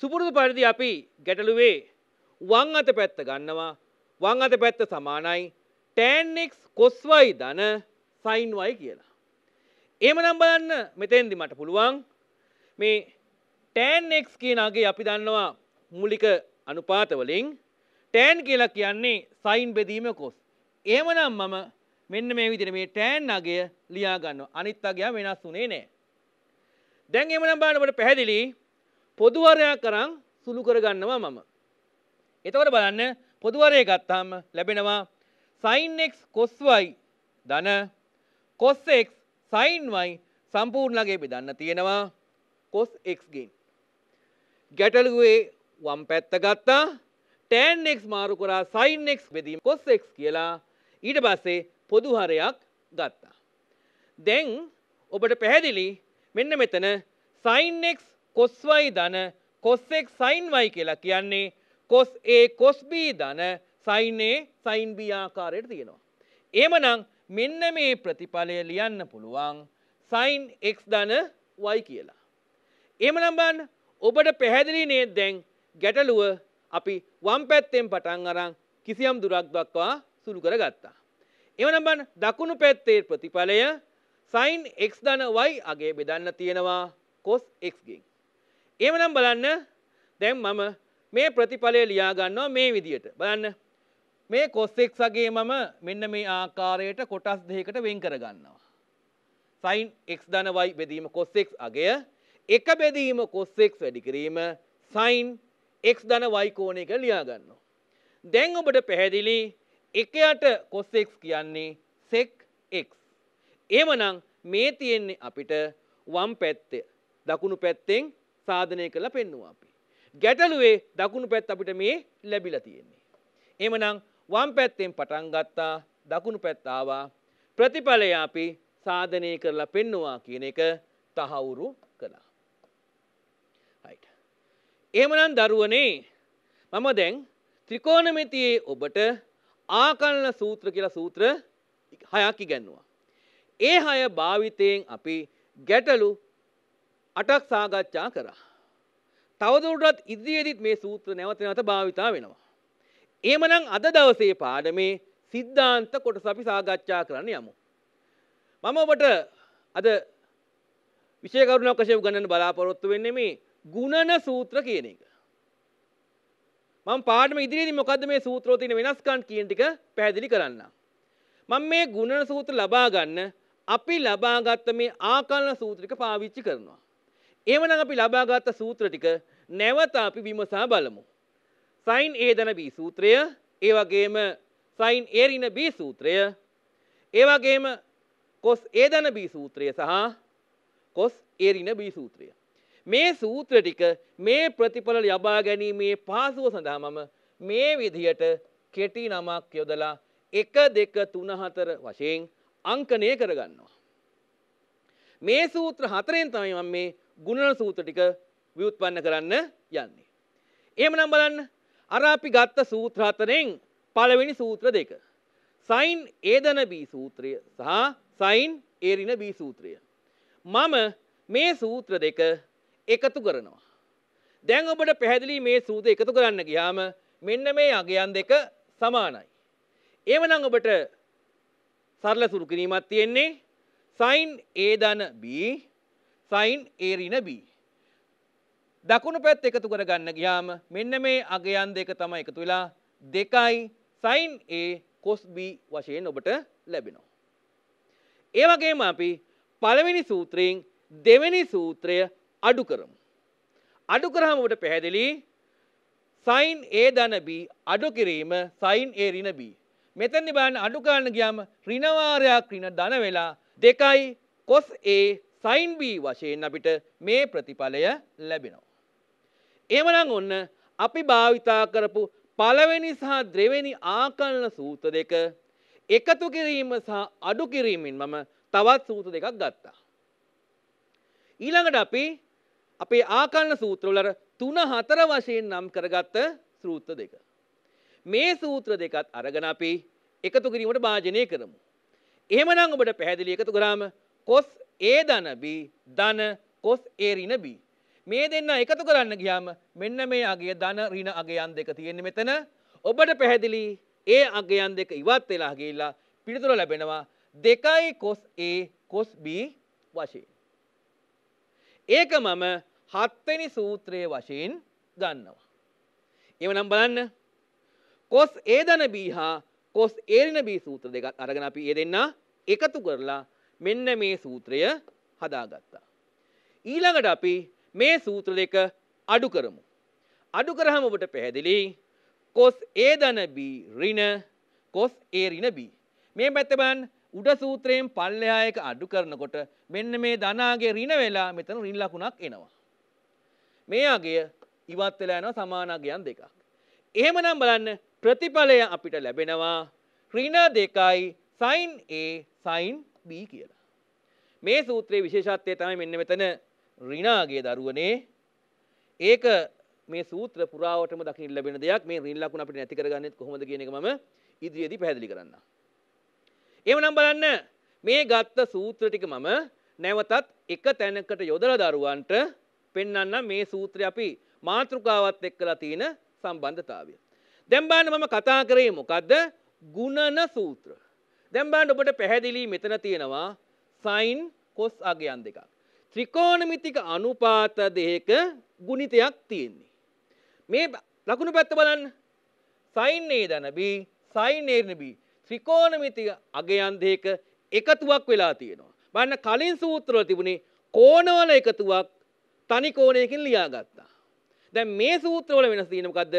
A: සුපුරුදු පරිදි අපි ගැටලුවේ වං අත පැත්ත ගන්නවා වං අත පැත්ත සමානයි ටෑන්ෙක් කොස්වයි දන සයින් වයි කියලා. ඒම නම් බලන්න මෙතෙන්දි මට පුළුවන් මේ ටෑන්ක් කියනගේ අපි දන්නවා මුලික අනුපාතවලින් ටෑන් කියලා කියන්නේ සයින් බෙදීම කොස්. ඒමනම් මම මෙන්න මේ විදින මේ ටෑන් අගේ ලියාගන්න අනිත් අගයා වෙනස් වුනේ නෑ. දැන් එමනම් බානට පැහැදිලි පොදුවරයක් කරං සුළු කරගන්නවා මම. එතවට බලන්න පොදුවරය ගත්තාම ලැබෙනවා සයින්ක් කොස්වයි දන කොස්සෙක් සයින්වයි සම්පූර්ණගේ බෙදන්න තියෙනවා කොස් එක්ගෙන්. ගැටලුවේ වම් පැත්ත ගත්තා ටෑන්ෙක් මාරු කරා සයින්ෙක් බෙදීම කොස්සෙක් කියලා ඊට පස්සේ පොදුහරයක් ගත්තා. දැන් ඔබට පැහැදිලි මෙන්න මෙතන සයින්ෙක් කොස්වයි දන කොස්සෙක් සයින්වයි කියලා කියන්නේ කොස් ඒ කොස්බී දන සයින්නේ සයින්බී ආකාරයට තියෙනවා. ඒමනං මෙන්න මේ ප්‍රතිඵලය ලියන්න පුළුවන් සයින් එක් ධන වයි කියලා. එම නම්බන් ඔබට පැහැදිලි නේ දැන් ගැටලුව අපි වම් පැත්තෙන් පටන් අරං කිසියම් දුරක් දක්වා සුළු කර ගත්තා. එවනබන් දකුණු පැත්තේ ප්‍රතිඵලය සයින් එක් ධන වයි අගේ බෙදන්න තියෙනවා කොස් එක්ගෙන්. එමනම් බලන්න දැම් මම මේ ප්‍රතිඵලය ලියාගන්නවා මේ විදියට බලන්න මේ කොස්සෙක් සගේ මම මෙන්න මේ ආකාරයට කොටස් දෙකකට වෙන් කරගන්නවා. සයින් x ධන y බෙදීම කොස්සෙක් අගය එක බෙදීම කොස්සෙක් වැඩි කිරීම සයින් x ධන y කෝණයක ලියා ගන්නවා. දැන් ඔබට පැහැදිලි එකයට කොස්සෙක් කියන්නේ sec x. එහෙමනම් මේ තියෙන්නේ අපිට වම් පැත්තේ දකුණු පැත්තෙන් සාධනය කරලා පෙන්නවා අපි. ගැටලුවේ දකුණු පැත්ත අපිට මේ ලැබිලා තියෙන්නේ. එහෙමනම් වම් පැත්තෙන් පටන් ගත්තා දකුණු පැත්තාවා ප්‍රතිඵලය අපි සාධනය කරලා පෙන්නවා කියන එක තහවුරු කළා. එහෙමනම් දරුවනේ මම දැන් ත්‍රිකෝණමිතියේ ඔබට ආකල්න සූත්‍ර කියලා සූත්‍ර හයක් ඉගැන්නවා. ඒ හය භාවිතයෙන් අපි ගැටලු අටක් සාගච්ඡා කරා. තවදුරටත් ඉදිරියේදීත් මේ සූත්‍ර නැවත නැවත භාවිතා වෙනවා. එහෙමනම් අද දවසේ පාඩමේ සිද්ධාන්ත කොටස අපි සාකච්ඡා කරන්න යමු. මම ඔබට අද විශේෂ කරුණක් වශයෙන් උගන්වන්න බලාපොරොත්තු වෙන්නේ මේ ගුණන සූත්‍ර කියන එක. මම පාඩම ඉදිරියේදී මොකද්ද මේ සූත්‍රෝ තියෙන වෙනස්කම් කියන ටික පැහැදිලි කරන්න. මම මේ ගුණන සූත්‍ර ලබා ගන්න අපි ලබාගත්ත මේ ආකලන සූත්‍රික පාවිච්චි කරනවා. එහෙමනම් අපි ලබාගත් සූත්‍ර ටික නැවත අපි විමසා බලමු. සයින් ඒදන බී සූත්‍රය ඒවගේම සයින් ඒරින බී සූත්‍රය ඒවගේම කොස් ඒදන බී සූත්‍රය සහ කොස් ඒරින බී සූත්‍රය. මේ සූත්‍ර ටික මේ ප්‍රතිඵල ලබා ගැනීමේ පහසුව සඳහා මම මේ විදියට කෙටි නමක් යොදලා එක දෙක තුනහතර වශයෙන් අංකනය කරගන්නවා. මේ සූත්‍ර හතරෙන් තමයි මම මේ ගුණන සූත්‍ර ටික ව්‍යුත්පන්න කරන්න යන්නේ. එහෙමනම් බලන්න අර අපි ගත්ත සූත්‍ර හතරෙන් පළවෙනි සූත්‍ර දෙක. සයින් ඒදන බී සූත්‍රය සහ සයින් ඒරින බී සූත්‍රය. මම මේ සූත්‍ර දෙක එකතු කරනවා. දැන් ඔබට පැහැදිලි මේ සූද එකතු කරන්න ගියාම මෙන්න මේ අගයන් දෙක සමානයි. එමනම් ඔබට සරල සුරු කිරීමක් තියෙන්නේ සයින් ඒදන B සයින් ඒරින B. දකුණු පැත් එකතු කරගන්න ගියාම මෙන්න මේ අගයන් දෙක තමයි එකතු වෙලා දෙකයි සයින් A කොස් B වශයෙන් ඔබට ලැබෙනවා. ඒ වගේම අපි පළවෙනි සූත්‍රයෙන් දෙවෙනි සූත්‍රය අඩු කරමු. අඩු කරාම ඔබට පැහැදිලි සයින් A ධන B අඩු කිරීම සයින් A ඍණ B. මෙතන බලන්න අඩු කරන්න ගියාම ඍණ වාරයක් ඍණ ධන වෙලා දෙකයි cos A sin B වශයෙන් අපිට මේ ප්‍රතිඵලය ලැබෙනවා. එමනම් ඔන්න අපි භාවිතා කරපු පළවෙනි සහ දෙවෙනි ආකලන සූත්‍ර දෙක එකතු කිරීම සහ අඩු කිරීමෙන් මම තවත් සූත්‍ර දෙකක් ගත්තා. ඊළඟට අපි අපේ ආකලන සූත්‍රවල තුන හතර වශයෙන් නම් කරගත්ත සූත්‍ර දෙක. මේ සූත්‍ර දෙකත් අරගෙන අපි එකතු කිරීමට භාජනය කරමු. එහෙමනම් ඔබට පැහැදිලි එකතු කරාම කොස් ඒ ධන බී ධන කොස් ඒරින බී මේ දෙන්න එකතු කරන්න ගියාම මෙන්න මේ අගේ ධන ඍණ අගයන් දෙක තියෙන්නේ මෙතන. ඔබට පැහැදිලි ඒ අගයන් දෙක ඉවත් වෙලා ගිහිල්ලා පිළිතුර ලැබෙනවා 2 cos A cos B වශයෙන්. ඒක මම 7 වෙනි සූත්‍රයේ වශයෙන් ගන්නවා. එවනම් බලන්න කොස් ඒ දන B හා කොස් ඒරින B සූත්‍ර දෙකක් අරගෙන අපි ඒ දෙන්න එකතු කරලා මෙන්න මේ සූත්‍රය හදාගත්තා. ඊළඟට අපි මේ සූත්‍ර දෙක අඩු කරමු. අඩු කරාම ඔබට පැහැදිලි cos a ධන b ඍණ cos a ඍණ b මේ පැත්ත බලන්න උඩ සූත්‍රයෙන් පල්ලෙහායක අඩු කරනකොට මෙන්න මේ ධනාගේ ඍණ වෙලා මෙතන ඍණ ලකුණක් එනවා. මේ අගය ඉවත් වෙලා යනවා සමාන අගයන් දෙකක්. එහෙමනම් බලන්න ප්‍රතිඵලය අපිට ලැබෙනවා ඍණ 2යි sin a sin b කියලා. මේ සූත්‍රයේ විශේෂත්වය තමයි මෙන්න මෙතන රිනාගේ දරුවනේ ඒක මේ සූත්‍ර පුරාවටම දකින්න ලැබෙන දෙයක් මේ රින් ලකුණ අපිට නැති කරගන්නෙත් කොහොමද කියන එක මම ඉදිරියේදී පැහැදිලි කරන්නම්. එහෙමනම් බලන්න මේ ගත්ත සූත්‍ර ටික මම නැවතත් එක තැනකට යොදලා දරුවන්ට පෙන්වන්න මේ සූත්‍රය අපි මාතෘකාවත් එක්කලා තියෙන සම්බන්ධතාවය. දැන් බලන්න මම කතා කරේ මොකද්ද? ගුණන සූත්‍ර. දැන් බලන්න ඔබට පැහැදිලි මෙතන තියෙනවා sin cos අගයන් දෙකක්. ත්‍රිකෝණමිතික අනුපාත දෙක ගුණිතයක් තියෙන්නේ. මේ ලකුණු පැත්ත බලන්න. sin a ධන b sin a b ත්‍රිකෝණමිතික අගයන් දෙක එකතුවක් වෙලා තියෙනවා. බලන්න කලින් සූත්‍රවල තිබුණේ කෝණවල එකතුවක් තනි කෝණයකින් ලියාගත්තා. දැන් මේ සූත්‍රවල වෙනස තියෙන මොකද්ද?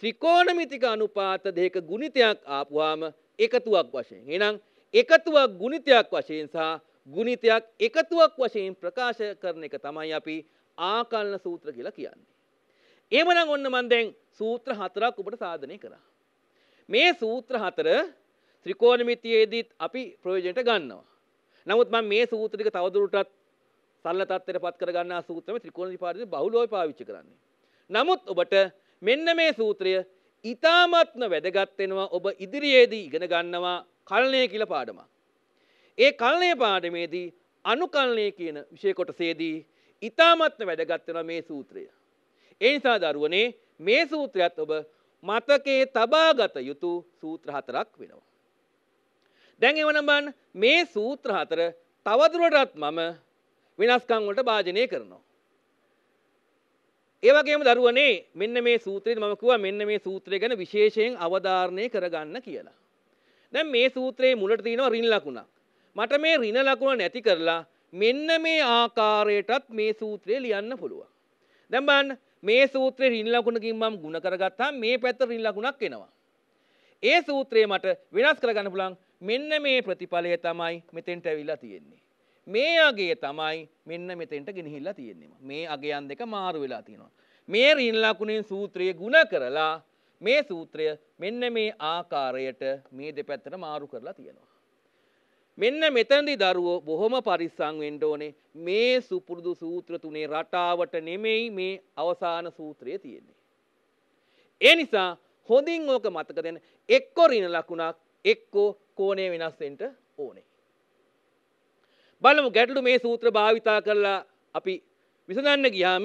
A: ත්‍රිකෝණමිතික අනුපාත දෙක ගුණිතයක් ආපුවාම එකතුවක් වශයෙන්. එහෙනම් එකතුවක් ගුණිතයක් වශයෙන් සහ ගුණිතයක් එකතුවක් වශයෙන් ප්‍රකාශ කරන එක තමයි අපි ආකල්න සූත්‍ර කියලා කියන්නේ. එහෙමනම් ඔන්න මම දැන් සූත්‍ර හතරක් ඔබට සාධනය කරා. මේ සූත්‍ර හතර ත්‍රිකෝණමිතියේදීත් අපි ප්‍රයෝජනට ගන්නවා. නමුත් මම මේ සූත්‍ර ටික තවදුරටත් සරල තත්ත්වයටපත් කරගන්නා සූත්‍රම ත්‍රිකෝණ විපාදයේ බහුලව පාවිච්චි කරන්නේ. නමුත් ඔබට මෙන්න මේ සූත්‍රය ඊ타මත්ම වැදගත් වෙනවා ඔබ ඉදිරියේදී ඉගෙන ගන්නවා කල්ණය කියලා පාඩමක්. ඒ කල්නය පාඩමේදී අනුකල්නය කියන විෂයකොටසේදී ඉතාමත්ම වැඩගත්වෙන මේ සූත්‍රය. ඒ නිසා දරුවනේ මේ සූත්‍රයත් ඔබ මතකේ තබාගත යුතු සූත්‍ර හතරක් වෙනවා. දැන් එවනම් බන් මේ සූත්‍ර හතර තවදුරටත් මම වෙනස්කම් වලට භාජනය කරනවා. ඒ වගේම දරුවනේ මෙන්න මේ සූත්‍රයේ මම කිව්වා මෙන්න මේ සූත්‍රය ගැන විශේෂයෙන් අවධාරණය කරගන්න කියලා. දැන් මේ සූත්‍රයේ මුලට තියෙනවා රින් ලකුණක්. මට මේ ඍණ ලකුණ නැති කරලා මෙන්න මේ ආකාරයටත් මේ සූත්‍රය ලියන්න පුළුවන්. දැන් බලන්න මේ සූත්‍රේ ඍණ ලකුණකින් මම ಗುಣ කරගත්තාම මේ පැත්ත ඍණ ලකුණක් එනවා. ඒ සූත්‍රේ මට වෙනස් කරගන්න පුළුවන් මෙන්න මේ ප්‍රතිඵලය තමයි මෙතෙන්ට ඇවිල්ලා තියෙන්නේ. මේ අගේ තමයි මෙන්න මෙතෙන්ට ගෙනහිල්ලා තියෙන්නේ. මේ අගයන් දෙක මාරු වෙලා තියෙනවා. මේ ඍණ ලකුණෙන් සූත්‍රය ಗುಣ කරලා මේ සූත්‍රය මෙන්න මේ ආකාරයට මේ දෙපැත්තට මාරු කරලා තියෙනවා. මෙන්න මෙතැනදි දරුවෝ බොහොම පරිස්සම් වෙන්න ඕනේ මේ සුපුරුදු සූත්‍ර තුනේ රටාවට නෙමෙයි මේ අවසාන සූත්‍රය තියෙන්නේ. ඒ නිසා හොඳින් ඕක මතක දෙන්න එක්කෝ ඍණ ලකුණක් එක්කෝ කෝණය වෙනස් වෙන්න ඕනේ. බලමු ගැටළු මේ සූත්‍ර භාවිතා කරලා අපි විසඳන්න ගියාම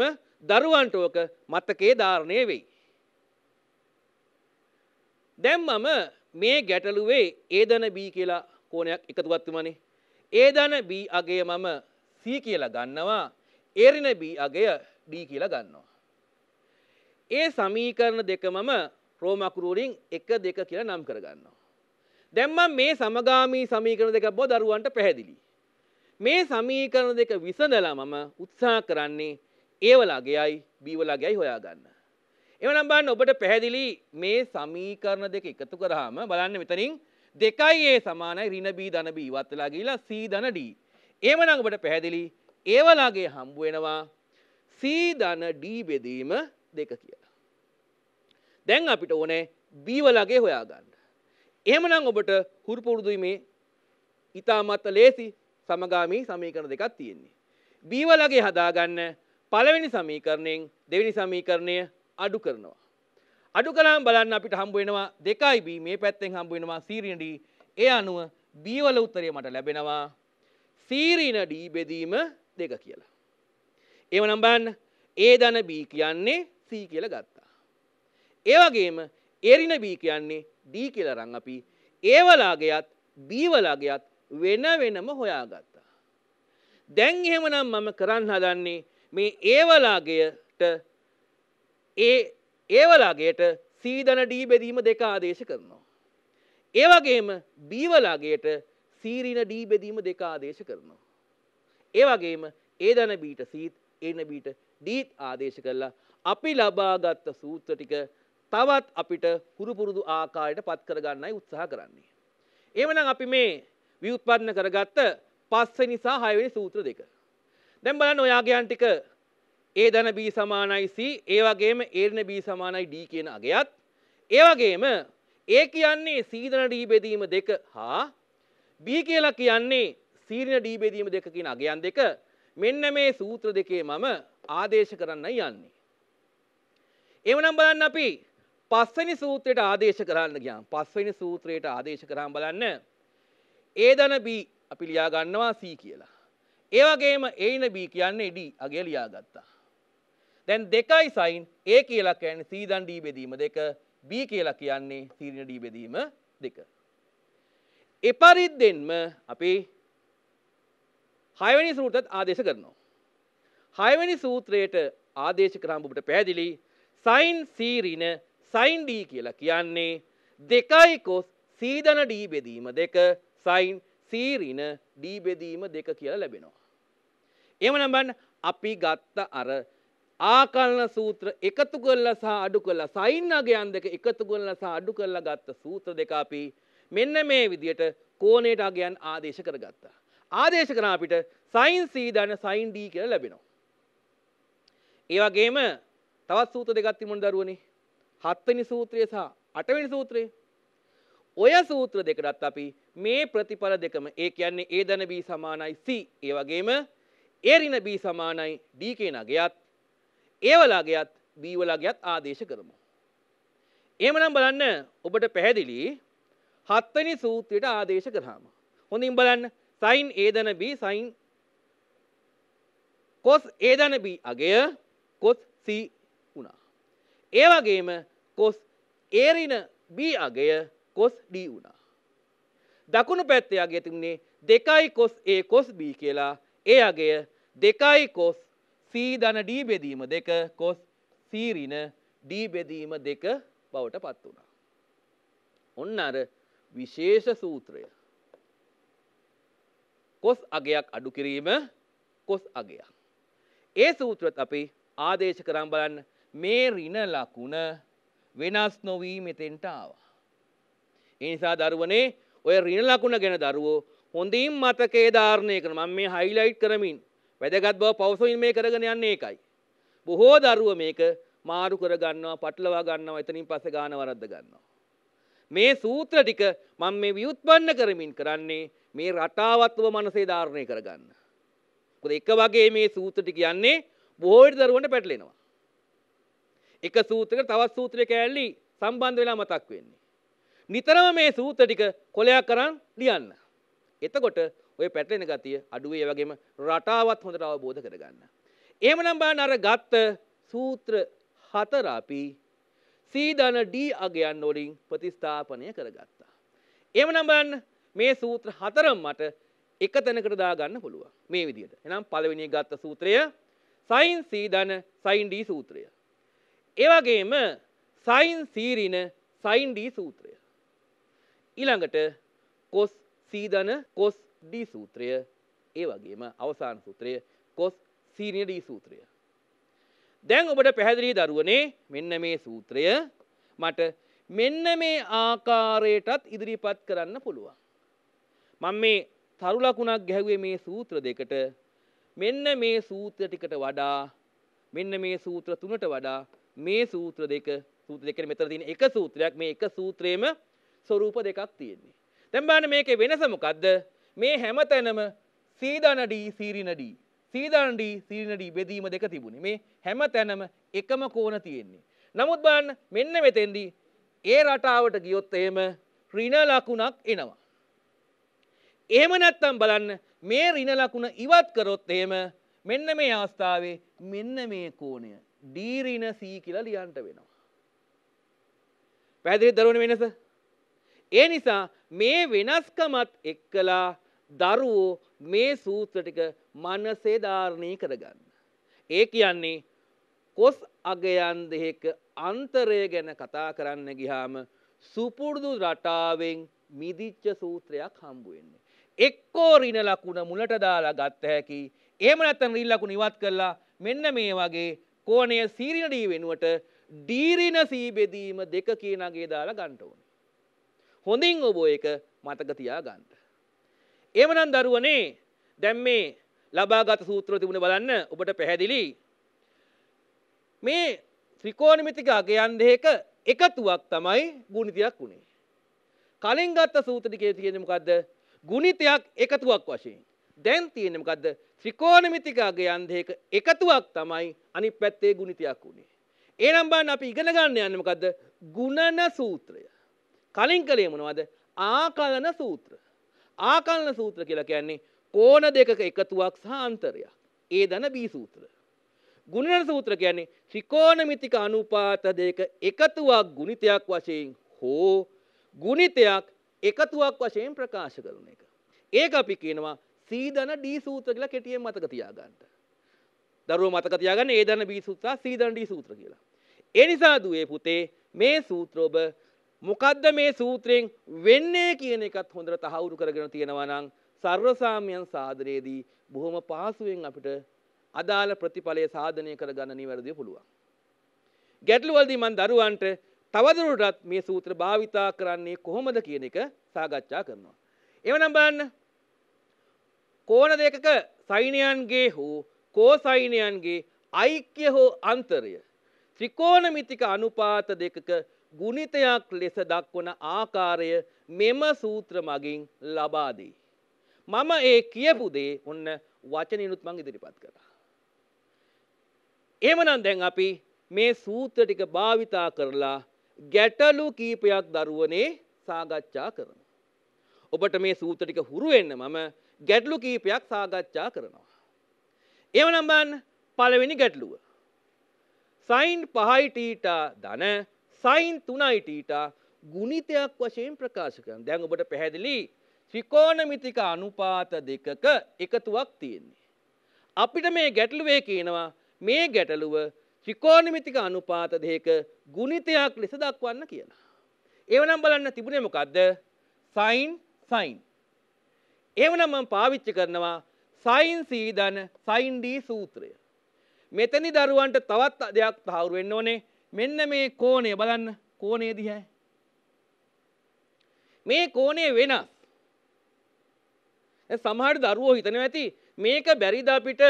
A: දරුවන්ට ඕක මතකයේ ධාරණය වෙයි. දැන් මම මේ ගැටලුවේ ඒදන බී කියලා කෝණයක් එකතුවත් වුණානේ. ඒ ධන B අගය මම C කියලා ගන්නවා. ඒ ඍණ B අගය D කියලා ගන්නවා. ඒ සමීකරණ දෙක මම රෝම අකුරු වලින් 1 2 කියලා නම් කරගන්නවා. දැන් මම මේ සමගාමී සමීකරණ දෙක බව දරුවන්ට පැහැදිලි. මේ සමීකරණ දෙක විසඳලා මම උත්සාහ කරන්නේ A වල අගයයි B වල අගයයි හොයාගන්න. එවනම් බලන්න ඔබට පැහැදිලි මේ සමීකරණ දෙක එකතු කරාම බලන්න මෙතනින් 0 දෙකයි ඒ සමානයි රිනබී දනබී ඉවත් වෙලා ගිහිලා සී දන ඩී. එහෙමනම් ඔබට පැහැදිලි ඒවලාගේ හම්බ වෙනවා සී දන ඩී බෙදීම දෙක කියලා. දැන් අපිට ඕනේ B වලගේ හොයාගන්න. එහෙමනම් ඔබට හුරු පුරුදුයි මේ ඊටමත් ලේසි සමගාමී සමීකරණ දෙකක් තියෙන්නේ. B වලගේ හදාගන්න පළවෙනි සමීකරණයෙන් දෙවෙනි සමීකරණය අඩු කරනවා. අඩු කලාම් බලන්න අපිට හම්බුවෙනවා දෙකයි B මේ පැත්තෙන් හම්බුවෙනවා සීරිනඩ ඒ අනුව බීවල උත්තරය මට ලැබෙනවා සීරිනඩ බෙදීම දෙක කියලා. ඒව නම්බන්න ඒ දන B කියන්නේ සී කියල ගත්තා. ඒවගේම එරින B කියන්නේ D කියල රං අපි ඒවලාගයත් බීවලාගයත් වෙන වෙනම හොයාගත්තා. දැන් එහෙමනම් මම කරන්න හදන්නේ මේ ඒවලාගයට ඒ ඒවලාගේට සීදන ඩී බෙදීම දෙක ආදේශ කරනවා. ඒවගේම බීවලාගේට සීරින ඩී බෙදීම දෙක ආදේශ කරනවා. ඒවගේම ඒ දන බීට සීත් එන්න බීට ඩීත් ආදේශ කරලා අපි ලබාගත්ත සූත්‍ර ටික තවත් අපිට හුරුපුරුදු ආකාරයට පත් කරගන්නයි උත්සාහ කරන්නේ. එමනම් අපි මේ විඋත්පන්න කරගත්ත පස්ස නිසා හයවෙනි සූත්‍ර දෙක. දැන් බලන්න ඔයාගයන් ටික ඒ ධන B සමානයි C ඒ වගේම A ඍණ B සමානයි D කියන අගයත් ඒ වගේම A කියන්නේ C ධන D බෙදීම දෙක හා B කියලා කියන්නේ C ඍණ D බෙදීම දෙක කියන අගයන් දෙක මෙන්න මේ සූත්‍ර දෙකේ මම ආදේශ කරන්නයි යන්නේ. එවනම් බලන්න අපි පස්වෙනි සූත්‍රයට ආදේශ කරන්න ගියාම පස්වෙනි සූත්‍රයට ආදේශ කරාම බලන්න A ධන B අපි ලියා ගන්නවා C කියලා. ඒ වගේම A ඍණ B කියන්නේ D අගය ලියා ගත්තා. දැන් දෙකයි සයින් ඒ කියලා කියන්නේ සීදන් ඩී බෙදීම දෙක B කියලා කියන්නේ සීරින ඩී බෙදීම දෙක. එපරිද්දෙන්ම අපි හයවැනි සූත්‍රයත් ආදේශ කරනවා. හයවැනි සූත්‍රයට ආදේශ කරාම ඔබට පැහැදිලි සයින් සීරින සයින් ඩී කියලා කියන්නේ දෙකයි කොස් සීදන ඩී බෙදීම දෙක සයින් සීරින ඩී බෙදීම දෙක කියලා ලැබෙනවා. එහෙම නම් අපි ගත්ත අර ආකල්න සූත්‍ර එකතු කරලා සහ අඩු කරලා සයින්නගේ අන් දෙක එකතු කරලා සහ අඩු කරලා ගත්ත සූත්‍ර දෙක අපි මෙන්න මේ විදියට කෝණයට අගයන් ආදේශ කරගත්තා. ආදේශ කරන අපිට සයින් C දන සයින් D කියලා ලැබෙනවා. ඒ වගේම තවත් සූත්‍ර දෙකක් තිබුණ දරුවනේ. හත්වෙනි සූත්‍රය සහ අටවෙනි සූත්‍රය. ඔය සූත්‍ර දෙකටත් අපි මේ ප්‍රතිඵල දෙකම ඒ කියන්නේ A දන B සමානයි C. ඒ වගේම A ඍණ B සමානයි D කියන අගයත් ඒවලාගේත් බීවලාගේත් ආදේශ කරමු. එහෙමනම් බලන්න ඔබට පැහැදිලි හත්වනි සූත්‍රයට ආදේශ කරාම. හොඳින් බලන්න සයින් ඒදන බී සයින් කොස් ඒදන බී අගය කොස් සී වුණා. ඒ වගේම කොස් ඒරින බී අගය කොස් ඩී වුණා. දකුණු පැත්තේ අගය තිබුණේ දෙකයි කොස් ඒ කොස් බී කියලා ඒ අගය දෙකයි කොස් සී ධන ඩී බෙදීම දෙක කොස් සීරින ඩී බෙදීම දෙක බවට පත් වුණා. ඔන්න අර විශේෂ සූත්‍රය. කොස් අගයක් අඩු කිරීම කොස් අගයක්. ඒ සූත්‍රත් අපි ආදේශ කරම් බලන්න මේ රින ලකුණ වෙනස් නොවී මෙතෙන්ට ආවා. එනිසා දරුවනේ ඔය රින ලකුණ ගැන දරුවෝ හොඳින් මතකේ ධාරණය කරන මම මේ හයිලයිට් කරමින් වැදගත් බව පවසමින් මේ කරගෙන යන්නේ ඒකයි. බොහෝ දරුවෝ මේක මාරු කර ගන්නවා, පටලවා ගන්නවා, එතනින් පස්සේ ගාන වරද්ද ගන්නවා. මේ සූත්‍ර ටික මම මේ ව්‍යුත්පන්න කරමින් කරන්නේ මේ රටාවත්ව මනසේ ධාරණය කරගන්න. මොකද එක වගේ මේ සූත්‍ර ටික යන්නේ බොහෝ දරුවන්ට පැටලෙනවා. එක සූත්‍රයක තවත් සූත්‍රයක ඇල්ලී සම්බන්ධ වෙලා මතක් වෙන්නේ. නිතරම මේ සූත්‍ර ටික කොලයක් කරන් ලියන්න. එතකොට ඔය පැටලෙන ගතිය අඩුවේ වගේම රටාවත් හොඳට අවබෝධ කරගන්න. එහෙමනම් බලන්න අර ගත්ත සූත්‍ර හතර අපි සීදන ඩී අගයන් වලින් ප්‍රතිස්ථාපනය කරගත්තා. එහෙමනම් බලන්න මේ සූත්‍ර හතරම මට එක තැනකට දාගන්න පුළුවන් මේ විදිහට. එහෙනම් පළවෙනි ගත්ත සූත්‍රය සයින් සීදන සයින් ඩී සූත්‍රය. ඒ වගේම සයින් සීරින සයින් ඩී සූත්‍රය. ඊළඟට කොස් සීදන කොස් ඩී සූත්‍රය ඒ වගේම අවසාන සූත්‍රය කොස් සීනිය ඩී සූත්‍රය. දැන් ඔබට පැහැදිලි දරුවනේ මෙන්න මේ සූත්‍රය මට මෙන්න මේ ආකාරයටත් ඉදිරිපත් කරන්න පුළුවන්. මං මේ තරුලකුණක් ගැහුවේ මේ සූත්‍ර දෙකට මෙන්න මේ සූත්‍ර ටිකට වඩා මෙන්න මේ සූත්‍ර තුනට වඩා මේ සූත්‍ර දෙක සූත්‍ර දෙකේ මෙතන තියෙන එක සූත්‍රයක් මේ එක සූත්‍රයේම ස්වරූප දෙකක් තියෙන්නේ. දැන් බලන්න මේකේ වෙනස මොකද්ද? මේ හැම තැනම සීදනඩී සීරිනඩී සීදන්ඩී සීරිනඩී බෙදීම දෙක තිබුණි මේ හැම තැනම එකම කෝන තියෙන්නේ. නමුත් බන්න මෙන්න මෙතෙන්දී ඒ රටාවට ගියොත් එහෙම රින ලකුණක් එනවා. එහෙම නැත්තම් බලන්න මේ රින ලකුණ ඉවත් කරොත් එහෙම මෙන්න මේ අවස්ථාවේ මෙන්න මේ කෝණය ඩීරින සී කියලා ලියන්ට වෙනවා. පැදිරි දරුණ වෙනස. ඒ නිසා මේ වෙනස්කමත් එක්කලා දරුවෝ මේ සූත්‍ර ටික මනසේ ධාරණය කරගන්න. ඒ කියන්නේ කොස් අගයන් දෙක අන්තරය ගැන කතා කරන්න ගියාම සුපුරුදු රටාවෙන් මිදිච්ච සූත්‍රයක් හම්බු වෙන්නේ. එක්කෝ රින ලකුණ මුලට දාලා ගත්ත හැකි. එහෙම නැත්නම් රින ලකුණ ඉවත් කළා මෙන්න මේ වගේ කෝණය සීරින ඩී වෙනුවට ඩීරින සී බෙදීම දෙක කියන අගේ දාලා ගන්න ඕනේ. හොඳින් ඔබ ඒක මතක තියාගන්න. එහෙමනම් දරුවනේ දැන් මේ ලබාගත් සූත්‍රය තිබුණේ බලන්න ඔබට පැහැදිලි මේ ත්‍රිකෝණමිතික අගයන් දෙක එකතුවක් තමයි ගුණිතයක් උනේ. කලින් ගත්ත සූත්‍ර ටිකේ තියෙන්නේ මොකද්ද? ගුණිතයක් එකතුවක් වශයෙන්. දැන් තියෙන්නේ මොකද්ද? ත්‍රිකෝණමිතික අගයන් දෙක එකතුවක් තමයි අනිත් පැත්තේ ගුණිතයක් උනේ. එහෙනම් බලන්න අපි ඉගෙන ගන්න යන්නේ මොකද්ද? ගුණන සූත්‍රය. කලින් කලේ මොනවද? ආකලන සූත්‍රය. ආකල්න සූත්‍ර කියලා කියන්නේ කෝණ දෙකක එකතුවක් සාන්තරයක්. ඒ දන බී සූත්‍ර. ගුණන සූත්‍ර කියන්නේ ත්‍රිකෝණමිතික අනුපාත දෙක එකතුවක් ගුණිතයක් වශයෙන් හෝ ගුණිතයක් එකතුවක් වශයෙන් ප්‍රකාශ කරන එක. ඒක අපි කියනවා සීදන ඩී සූත්‍ර කියලා කෙටියෙන් මතක තියාගන්න. දරුවෝ මතක තියාගන්න ඒ දන බී සූත්‍ර සීදන ඩී සූත්‍ර කියලා. ඒ නිසා දුවේ පුතේ මේ සූත්‍ර ඔබ මොකද්ද මේ සූත්‍රයෙන් වෙන්නේ කියන එකත් හොඳට තහවුරු කරගෙන තියෙනවා නම් සර්වසාමයන් සාධනයේදී බොහොම පහසුවෙන් අපිට අදාළ ප්‍රතිඵලය සාධනය කරගන්න නිවැරදිව පුළුවන්. ගැටලුවල්දී මන් දරුවන්ට තවදුරටත් මේ සූත්‍ර භාවිතා කරන්නේ කොහොමද කියන එක සාකච්ඡා කරනවා. එවනම් බලන්න කෝණ දෙකක සෛනයන්ගේ හෝ කෝසෛනයන්ගේ ඓක්‍ය හෝ අන්තරය ත්‍රිකෝණමිතික අනුපාත දෙකක ගුණිතයක් ලෙස දක්වන ආකාරය මෙම සූත්‍ර මගින් ලබාදී. මම ඒ කියපු දේ ඔන්න වචනනුත් මං ඉදිරිපත් කළා. එමනම් දැන් අපි මේ සූත්‍ර ටික භාවිතා කරලා ගැටලු කීපයක් දරුවනේ සාගච්ඡා කරන. ඔබට මේ සූත්‍ර ටික හුරු වෙන්න මම ගැටලු කීපයක් සාගච්ඡා කරනවා. එවනම් බලන්න පළවෙනි ගැටලුව. සයින් පහයි ටීටා ධන සයින් තුනයිටට ගුණිතයක් වශයෙන් ප්‍රකාශකන් දැන් ඔබට පැහැදිලි ත්‍රිකෝණමිතික අනුපාත දෙකක එකතුවක් තියෙන්නේ. අපිට මේ ගැටලුවේ කියනවා මේ ගැටලුව ත්‍රිකෝණමිතික අනුපාත දෙක ගුණිතයක් ලෙස දක්වන්න කියලා. ඒවනම් බලන්න තිබුණේ මොකද්ද? Sign sign. ඒවනම් මම පාවිච්චි කරනවා සයින් සීදන සයින් ඩී සූත්‍රය. මෙතනි දරුවන්ට තවත් දෙයක් තහවුරු වෙන්න ඕනේ මෙන්න මේ කෝණය බලන්න කෝණය දිහා මේ කෝණය වෙනස් සමහර දරුවෝ හිතනවා ඇති මේක බැරිද අපිට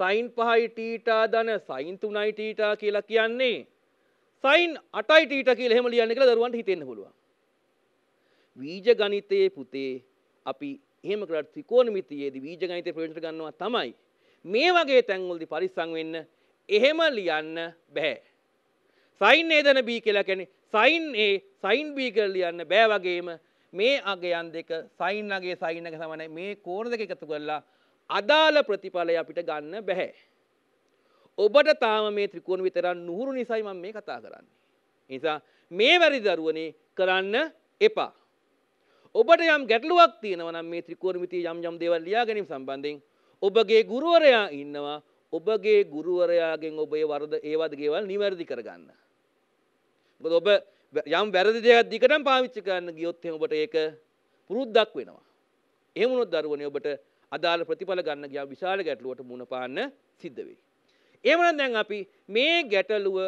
A: සයින් 5යි ටීටා ධන සයින් 3යි ටීටා කියලා කියන්නේ සයින් 8යි ටීටා කියලා එහෙම ලියන්න කියලා දරුවන්ට හිතෙන්න පුළුවන් බීජ ගණිතයේ පුතේ අපි එහෙම කරලා ත්‍රිකෝණමිතියේදී බීජ ගණිතය ප්‍රයෝජනට ගන්නවා තමයි මේ වගේ තැන්වලදී පරිස්සම් වෙන්න එහෙම ලියන්න බෑ සයින් ඒ දන බී කියලා කැනෙ සයින් ඒ සයින් බී කරලියන්න බෑවගේම මේ අගයන් දෙක සයින් අගේ සයින් එක සමන මේ කෝණ දෙක එකතු කරලා අදාළ ප්‍රතිඵලය අපිට ගන්න බැහැ. ඔබට තාම මේ ත්‍රිකෝණ විතරන් නුහුරු නිසයි මම මේ කතා කරන්නේ. නිසා මේ වැරදි දරුවනේ කරන්න එපා. ඔබට යම් ගැටලුවක් තියෙනවා නම් මේ ත්‍රිකෝණමිතිය යම් යම් දේවල් ලියා ගැනීම සම්බන්ධයෙන් ඔබගේ ගුරුවරයා ඉන්නවා ඔබගේ ගුරුවරයාගෙන් ඔබේ වරද ඒ වගේ දේවල් නිවැරදි කරගන්න. මොකද ඔබ යම් වැරදි දෙයක් දිගටම පාවිච්චි කරන්න ගියොත් එහෙනම් ඔබට ඒක පුරුද්දක් වෙනවා. එහෙම වුණොත් දරුවනේ ඔබට අදාළ ප්‍රතිඵල ගන්න ගියා විශාල ගැටලුවට මුහුණ පාන්න සිද්ධ වෙයි. එහෙමනම් දැන් අපි මේ ගැටලුව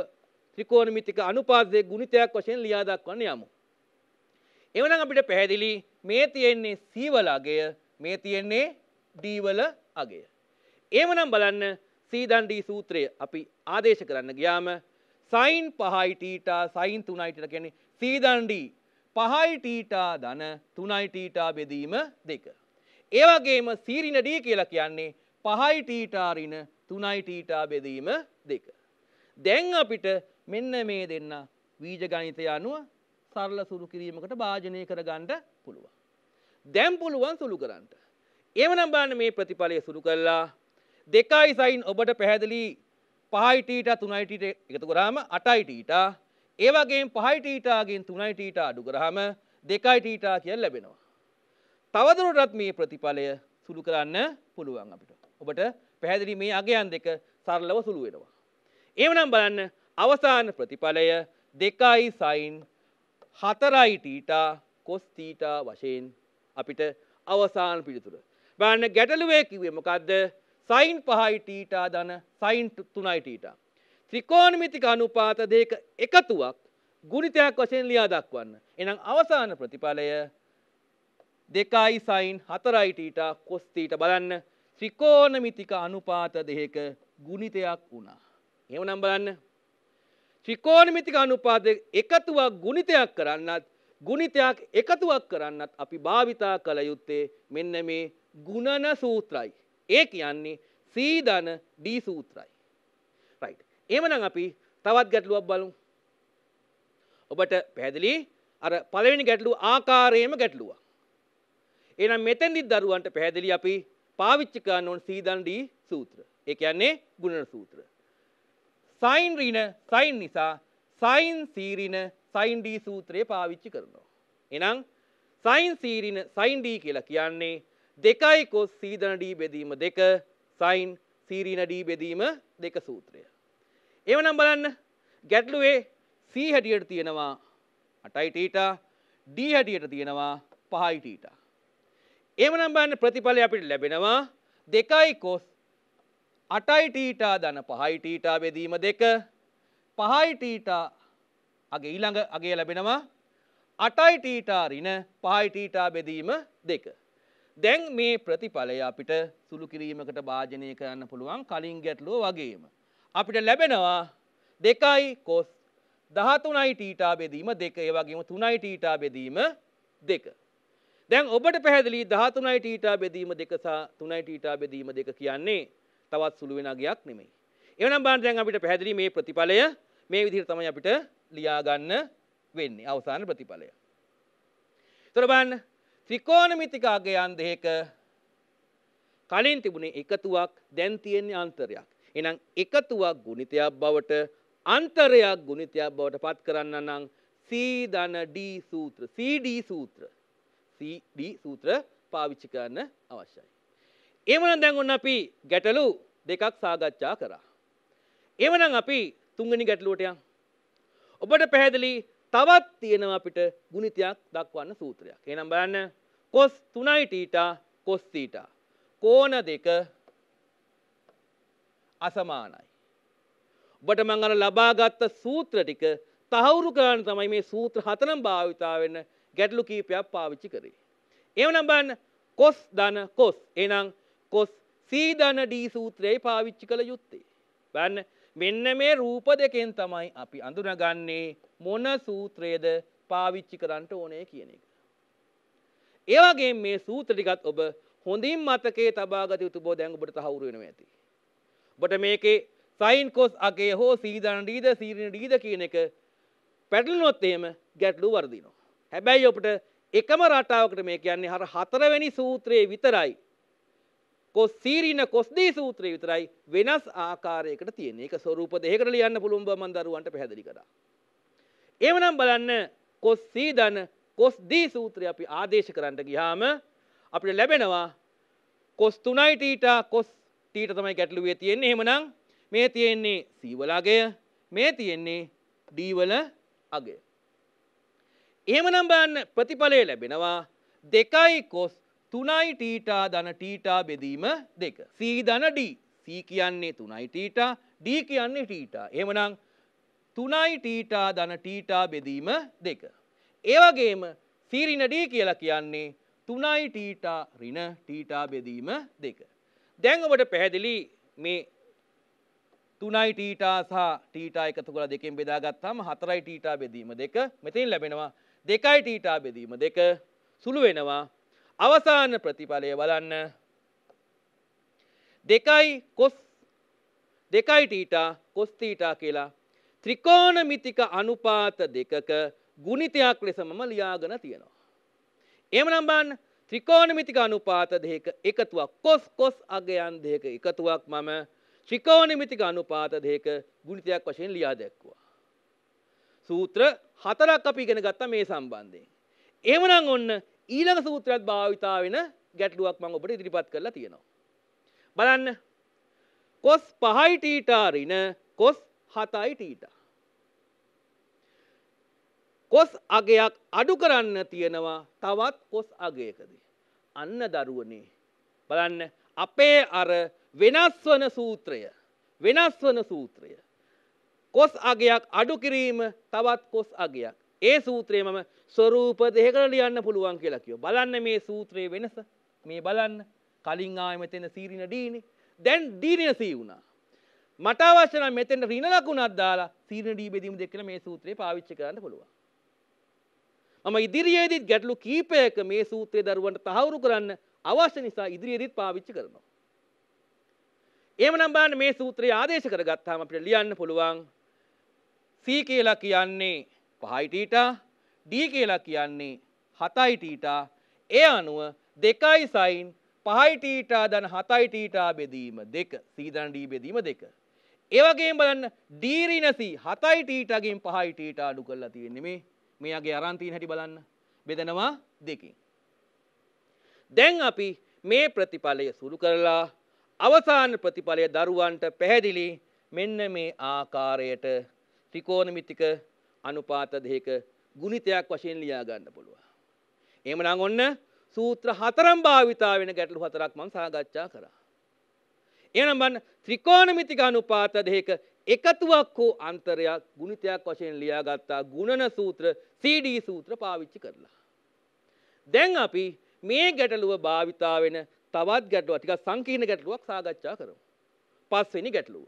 A: ත්‍රිකෝණමිතික අනුපාතයේ ගුණිතයක් වශයෙන් ලියා දක්වන්න යමු. එවනම් අපිට පැහැදිලි මේ තියෙන්නේ C වල අගය මේ තියෙන්නේ D වල අගය. එහෙමනම් බලන්න C දන් D සූත්‍රය අපි ආදේශ කරන්න ගියාම සයින් පහයිටීට සයින් තුනයිටට ගැන සීදන්ඩී පහයිටීටා දන තුනයිටීටා බෙදීම දෙක. ඒවගේම සීරිනඩී කියලා කියන්නේ පහයිටීටාරින තුනයිටීටා බෙදීම දෙක. දැන් අපිට මෙන්න මේ දෙන්න වීජගනිතය අනුව සරල සුරු කිරීමකට භාජනය කරගණ්ඩ පුළුවන්. දැම් පුළුවන් සුළු කරන්නට. එමනම් බාන මේ ප්‍රතිඵලය සුරු කල්ලා දෙකයි සයින් ඔබට පැහැදිලී පහයිටීට තුනයිටට එකතු කරාම අටයිටීට ඒවගේ පහයිටීටාගෙන් තුනයිටීට අඩු කරහම දෙකයිටීටා කියල් ලැබෙනවා. තවදුරටත් මේ ප්‍රතිඵලය සුළු කරන්න පුළුවන් අපිට. ඔබට පැහැදිලි මේ අගයන් දෙක සරලව සුළු වෙනවා. ඒවනම් බලන්න අවසාන ප්‍රතිඵලය දෙකයි සයින් හතරයිටීටා කොස්තීටා වශයෙන් අපිට අවසාන පිළිතුර. බන්න ගැටලුවේ කිවේ මොකක්ද සයින් පහයි ටීටා දන සයින් තුනයි ටීටා. ත්‍රිකෝණමිතික අනුපාත දෙක එකතුවක් ගුණිතයක් වශයෙන් ලියා දක්වන්න. එනම් අවසාන ප්‍රතිඵලය දෙකයි සයින් හතරයි ටීටා කොස් තීට බලන්න ත්‍රිකෝණමිතික අනුපාත දෙක ගුණිතයක් වුණා. එහෙමනම් බලන්න ත්‍රිකෝණමිතික අනුපාත එකතුවක් ගුණිතයක් කරන්නත් ගුණිතයක් එකතුවක් කරන්නත් අපි භාවිතා කළ යුත්තේ මෙන්න මේ ගුණන සූත්‍රයි. ඒ කියන්නේ සීධන ඩී සූත්‍රයි. රයිට්. එහෙමනම් අපි තවත් ගැටලුවක් බලමු. ඔබට පැහැදිලි අර පළවෙනි ගැටලුව ආකාරයේම ගැටලුවක්. එහෙනම් මෙතෙන්දි දරුවන්ට පැහැදිලි අපි පාවිච්චි කරන ඕන සීධන ඩී සූත්‍ර. ඒ කියන්නේ ගුණන සූත්‍ර. සයින් ඍණ සයින් නිසා සයින් සීරින සයින් ඩී සූත්‍රය පාවිච්චි කරනවා. එහෙනම් සයින් සීරින සයින් ඩී කියලා කියන්නේ දෙකයිකොස් සීදනඩී බෙදීම දෙක සයින් සීරීනඩී බෙදීම දෙක සූත්‍රය. එවනම් බලන්න ගැටලුවේ සී හැටියට තියෙනවා අටයිටීට ඩී හැටියට තියෙනවා පහයිටීට. එමනම් බලන්න ප්‍රතිඵලය අපිට ලැබෙනවා දෙකයි කොස් අටයිටීටා දන පහයිටීටා බෙදීම දෙක පහයිටීටා අගේ ඊළඟ අගේ ලැබෙනවා අටයිටීටා රින පහයිටීටා බෙදීම දෙක. දැන් මේ ප්‍රතිඵලය අපිට සුළු කිරීමකට භාජනය කරන්න පුළුවන් කලින් ගැටලුව වගේම. අපිට ලැබෙනවා දෙකයි කොස් දහතුනයි ටීටා බෙදීම දෙක ඒ වගේම තුනයි ටීටා බෙදීම දෙක. දැන් ඔබට පැහැදිලි දහතුනයි ටීටා බෙදීම දෙකසා තුනයි ටීටා බෙදීම දෙක කියන්නේ තවත් සුළු වෙන ගයක් නෙමෙයි. එවනම් බලන්න දැන් අපිට පැහැදිලි මේ ප්‍රතිඵලය මේ විදිහට තමයි අපිට ලියා ගන්න වෙන්නේ අවසාන ප්‍රතිඵලය. තොර බලන්න ත්‍රිකෝණමිතිකාගේ යන් දෙක කලින් තිබුණේ එකතුවක් දැන් තියෙන්නේ අන්තරයක්. එහෙනම් එකතුවක් ගුණිතයක් බවට අන්තරයක් ගුණිතයක් බවට පත් කරන්න නම් C ධන D සූත්‍ර CD සූත්‍ර CD සූත්‍ර පාවිච්චි කරන්න අවශ්‍යයි. එහෙමනම් දැන් ඔන්න අපි ගැටලු දෙකක් සාකච්ඡා කරා. එහෙමනම් අපි තුන්වෙනි ගැටලුවට යමු. ඔබට පැහැදිලි තවත් තියෙනවා අපිට ගුණිතයක් දක්වන්න සූත්‍රයක්. එහෙනම් බලන්න කොස් තුනයි ටීටා කොස් තීටා. කෝන දෙක අසමානයි. ඔබට මං අර ලබාගත්ත සූත්‍ර ටික තහවුරු කරන්න තමයි මේ සූත්‍ර හතරම භාවිතා වෙන ගැටලු කීපයක් පාවිච්චි කරේ. එවනම් බලන්න කොස් ධන කොස්. එහෙනම් කොස් සී ධන ඩී සූත්‍රයේ පාවිච්චි කළ යුත්තේ. බලන්න මෙන්න මේ රූප දෙකෙන් තමයි අපි අඳුනගන්නේ මොන සූත්‍රයේද පාවිච්චි කරන්න ඕනේ කියන එක. ඒ වගේ මේ සූත්‍ර ටිකත් ඔබ හොඳින් මතකයේ තබා ගත යුතු බව දැන් ඔබට තහවුරු වෙනවා ඇති. ඔබට මේකේ සයින් කොස් අගේ හෝ සීදන ඩීද සීරින ඩීද කියන එක පැටලුනොත් එහෙම ගැටලු වර්ධිනවා. හැබැයි ඔබට එකම රටාවකට මේ කියන්නේ හර හතරවෙනි සූත්‍රයේ විතරයි කොස් සීරින කොස්දී සූත්‍රයේ විතරයි වෙනස් ආකාරයකට තියෙන එක ස්වරූප දෙකකට ලියන්න පුළුවන් බව මම දරුවන්ට පැහැදිලි කරා. එවනම් බලන්න කොස් සීදන කොස්දී සූත්‍රය අපි ආදේශ කරන්න ගියාම අපිට ලැබෙනවා කොස් 3යි තීටා කොස් තීටා තමයි ගැටලුවේ තියෙන්නේ. එහෙමනම් මේ තියෙන්නේ C වල අගය, මේ තියෙන්නේ D වල අගය. එහෙමනම් බලන්න ප්‍රතිඵලය ලැබෙනවා 2යි කොස් 3යි තීටා ධන තීටා බෙදීම 2. C ධන D. C කියන්නේ 3යි තීටා, D කියන්නේ තීටා. එහෙමනම් 3යි තීටා ධන තීටා බෙදීම 2. ඒවගේම සීරිනඩී කියලා කියන්නේ තුනයි ටීටා රින ටීටා බෙදීම දෙක. දැන් ඔබට පැහැදිලි මේ තුනයි ටීටා සහ ටීටා එකතු කළ දෙකෙන් බෙදාගත්තාම හතරයි ටීටා බෙදීම දෙක මෙතින් ලැබෙනවා දෙකයි ටීටා බෙදීම දෙක සුළු වෙනවා අවසාන ප්‍රතිඵලය බලන්න දෙකයි කොස් දෙකයි ටීටා කොස්තීටා කියලා ත්‍රිකෝණමිතික අනුපාත දෙකක ගුණිතයක් ලෙස මම ලියාගෙන තියෙනවා. එමනම් බලන්න ත්‍රිකෝණමිතික අනුපාත දෙක එකතුවක් කොස් කොස් අගයන් දෙක එකතුවක් මම ත්‍රිකෝණමිතික අනුපාත දෙක ගුණිතයක් වශයෙන් ලියා දැක්වුවා. සූත්‍ර හතරක් අපි ඉගෙන ගත්තා මේ සම්බන්ධයෙන්. එහෙමනම් ඔන්න ඊළඟ සූත්‍රයත් භාවිතා වෙන ගැටලුවක් මම ඔබට ඉදිරිපත් කරලා තියෙනවා. බලන්න කොස් පහයි ටීටා ඍණ කොස් හතයි ටීටා කොස් අගයක් අඩු කරන්න තියෙනවා තවත් කොස් අගයකද. අන්න දරුවනේ. බලන්න අපේ අර වෙනස් වන සූත්‍රය. වෙනස් වන සූත්‍රය. කොස් අගයක් අඩු කිරීම තවත් කොස් අගයක්. ඒ සූත්‍රයේ මම ස්වරූප දෙකකට ලියන්න පුළුවන් කියලා කියෝ. බලන්න මේ සූත්‍රයේ වෙනස. මේ බලන්න කලින් ආයේ මෙතන සීරින ඩීනේ. දැන් ඩීනේ සී වුණා. මට අවශ්‍ය නම් මෙතෙන්ට ඍණ ලකුණක් දාලා සීරින ඩී බෙදීම දෙක කියලා මේ සූත්‍රය පාවිච්චි කරන්න පුළුවන්. මම ඉදිරියේදීත් ගැටලු කීපයක මේ සූත්‍රය දරුවන්ට තහවුරු කරන්න අවශ්‍ය නිසා ඉදිරියේදීත් පාවිච්චි කරනවා. එහෙමනම් බලන්න මේ සූත්‍රය ආදේශ කරගත්තාම අපිට ලියන්න පුළුවන් C කියලා කියන්නේ 5යි තීටා D කියලා කියන්නේ 7යි තීටා ඒ අනුව 2යි sin 5යි තීටා ධන 7යි තීටා බෙදීම 2 C ධන D බෙදීම 2 ඒ වගේම බලන්න D ඍණ C 7යි තීටාගෙන් 5යි තීටා අඩු කරලා තියෙන්නේ මේ මෙයාගේ අරන් තියෙන හැටි බලන්න. බෙදනවා දෙකින්. දැන් අපි මේ ප්‍රතිඵලය සුළු කරලා අවසාන ප්‍රතිඵලය දරුවන්ට පැහැදිලි මෙන්න මේ ආකාරයට ත්‍රිකෝණමිතික අනුපාත දෙක ගුණිතයක් වශයෙන් ලියා ගන්න පුළුවන්. එහෙමනම් ඔන්න සූත්‍ර හතරම් භාවිතා වෙන ගැටලු හතරක් මම සාකච්ඡා කරා. එහෙනම් බලන්න ත්‍රිකෝණමිතික අනුපාත දෙක එකතුවක් හෝ අන්තරයක් ගුණිතයක් වශයෙන් ලියාගත්තා ගුණන සූත්‍ර CD සූත්‍ර පාවිච්චි කරලා. දැන් අපි මේ ගැටලුව භාවිතා වෙන තවත් ගැටලුව ටිකක් සංකීර්ණ ගැටලුවක් සාකච්ඡා කරමු. පස්වෙනි ගැටලුව.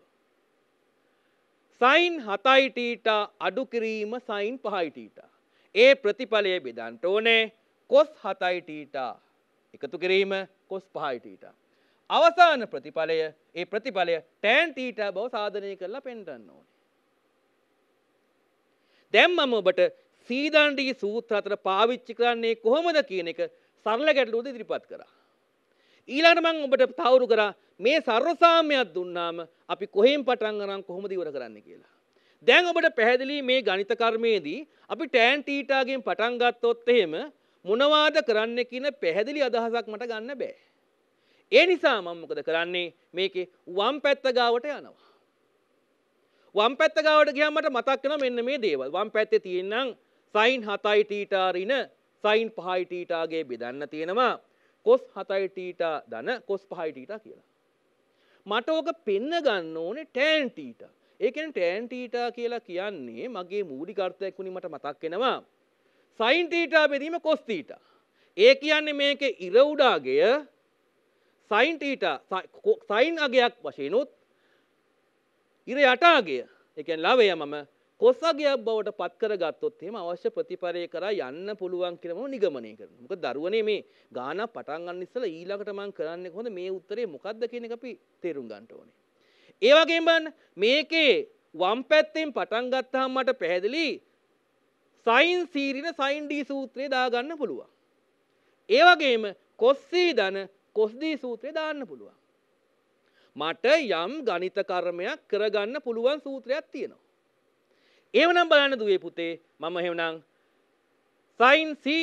A: සයින් 7යි ටීටා අඩු කිරීම සයින් 5යි ටීටා. ඒ ප්‍රතිඵලය බෙදන්න ඕනේ කොස් 7යි ටීටා එකතු කිරීම කොස් 5යි ටීටා. අවසාන ප්‍රතිඵලය ඒ ප්‍රතිඵලය ටෑන් තීට බව සාධනය කරලා පෙන්ටන්න ඕන. දැම්මම ඔබට සීදන්ඩී සූත්‍ර අතර පාවිච්චි කරන්නේ කොහොමද කියන එක සරල ගැටලුවද ඉදිරිපත් කරා. ඊළඟට මම ඔබට තවුරු කරා මේ සර්වසාම්‍යයක් දුන්නාම අපි කොහෙන් පටන් ගන්න කොහොමද ඉවර කරන්න කියලා. දැන් ඔබට පැහැදිලි මේ ගණිත කර්මයේදී අපි ටෑන් ටීටාගෙන් පටන් ගත්තොත් එහෙම මොනවාද කරන්න කියන පැහැදිලි අදහසක් මට ගන්න බෑ. ඒ නිසා මම මොකද කරන්නේ මේකේ වම් පැත්ත ගාවට යනවා. වම් පැත්ත ගාවට ගියාම මට මතක් වෙනවා මෙන්න මේ දේවල්. වම් පැත්තේ තියෙනනම් sin 7යි theta ඍණ sin 5යි theta ගේ බෙදන්න තියෙනවා. cos 7යි theta ධන cos 5යි theta කියලා. මට ඕක පෙන්න ගන්න ඕනේ tan theta. ඒ කියන්නේ tan theta කියලා කියන්නේ මගේ මූලික අර්ථයක් වුණේ මට මතක් වෙනවා. sin theta බෙදීම cos theta. ඒ කියන්නේ මේකේ ඉර උඩාගය සයින්ටීට සයින් අගයක් වශයනුත් ඉර යටාගය එකන් ලවය මම කොස්සගේ බවට පත්කර ගත්තොත් එම අවශ්‍ය ප්‍රතිපරය කර යන්න පුළුවන් කියරම නිගමනය කරන මොක දරුවනේ මේ ගාන පටන්ගන්න ඉස්සල ඊළඟට මං කරන්න හොඳ මේ උත්තරේ මොකක්ද කියන අපි තේරුම් ගන්නට ඕනේ. ඒවගේබන් මේකේ වම් පැත්තෙන් පටන් ගත්තාම මට පැහැදිලි සයින් සීරින සයින්ඩී සූත්‍රය දාගන්න පුළුවන්. ඒවගේම කොස්සී දන කොස්දී සූත්‍රය දාන්න පුළුවන්. මට යම් ගණිත කර්මයක් කරගන්න පුළුවන් සූත්‍රයක් තියෙනවා. ඒවනම් බලන්න දුවේ පුතේ මම එහෙමනම් සයින් C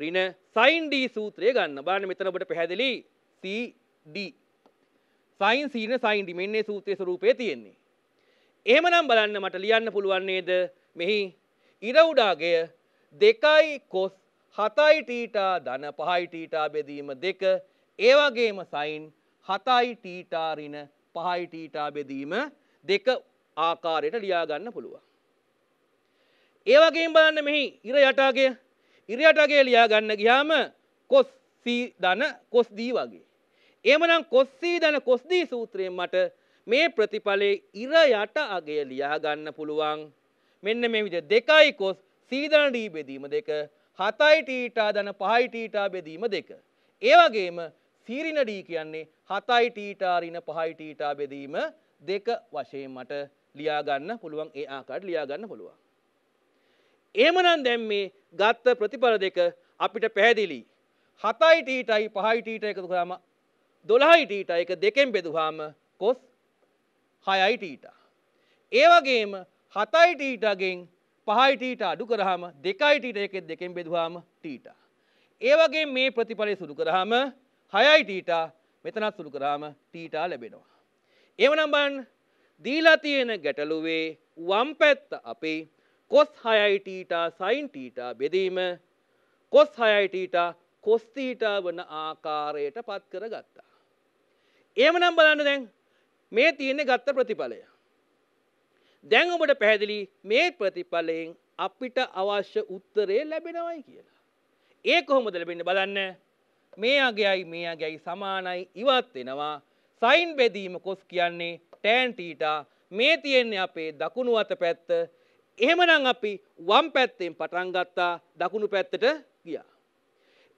A: ඍණ සයින් D සූත්‍රය ගන්න. බලන්න මෙතන ඔබට පැහැදිලි C D සයින් C න සයින් D මෙන්න මේ සූත්‍රයේ ස්වරූපය තියෙන්නේ. එහෙමනම් බලන්න මට ලියන්න පුළුවන් නේද මෙහි ඉර උඩාගය 2 cos 7 θ ධන 5 θ බෙදීම 2 ඒවගේම සයින් හතයි ටීටාරින පහයි ටීටා බෙදීම දෙක ආකාරයට ලියාගන්න පුළුවන්. ඒවගේ බලන්න මෙහි ඉර යටාගේ ඉර යටගේ ලියාගන්න ගියාම කොස් සී දන කොස්දී වගේ. එමනම් කොස්සී දන කොස්දී සූත්‍රයෙන් මට මේ ප්‍රතිඵලේ ඉර යට අගේ ලියාගන්න පුළුවන් මෙන්න මේ විද දෙකයි කොස් සීදනඩී බෙදීම දෙක හතයි ටීටා දන පහයි ටීටා බෙදීම දෙක. ඒවගේම සීරිනඩී කියන්නේ හතයි ටීටාරින පහයි ටීටා බෙදීම දෙක වශයෙන් මට ලියාගන්න පුළුවන් ඒ ආකාරයට ලියාගන්න පුළුවන්. එහෙමනම් දැන් මේ ගත්ත ප්‍රතිඵල දෙක අපිට පැහැදිලි. 7යි ටීටයි 5යි ටීට එකතු කරාම 12යි ටීටා එක දෙකෙන් බෙදුවාම cos 6යි ටීටා. ඒ වගේම 7යි ටීටාගෙන් 5යි ටීටා අඩු කරාම 2යි ටීට එකෙන් දෙකෙන් බෙදුවාම ටීටා. ඒ වගේ මේ ප්‍රතිඵලය සුදු කරාම හයයි ටීටා මෙතනත් සුළු කරාම ටීටා ලැබෙනවා. එවනම් බලන්න දීලා තියෙන ගැටලුවේ වම් පැත්ත අපේ කොස් හයයි ටීටා සයින් ටීටා බෙදීම කොස් හයයි ටීටා කොස් ටීටා වන ආකාරයට පත් කරගත්තා. එහෙමනම් බලන්න දැන් මේ තියෙන්නේ ගත්ත ප්‍රතිඵලය. දැන් ඔබට පැහැදිලි මේ ප්‍රතිඵලයෙන් අපිට අවශ්‍ය උත්තරේ ලැබෙනවයි කියලා. ඒ කොහොමද ලැබෙන්නේ බලන්න. මේ අගයයි මේ අගයයි සමානයි ඉවත් වෙනවා සයින් බෙදීම කොස් කියන්නේ ටෑන් ටීටා මේ තියෙන්නේ අපේ දකුණු අත පැත්ත එහෙමනම් අපි වම් පැත්තෙන් පටන් ගත්තා දකුණු පැත්තට ගියා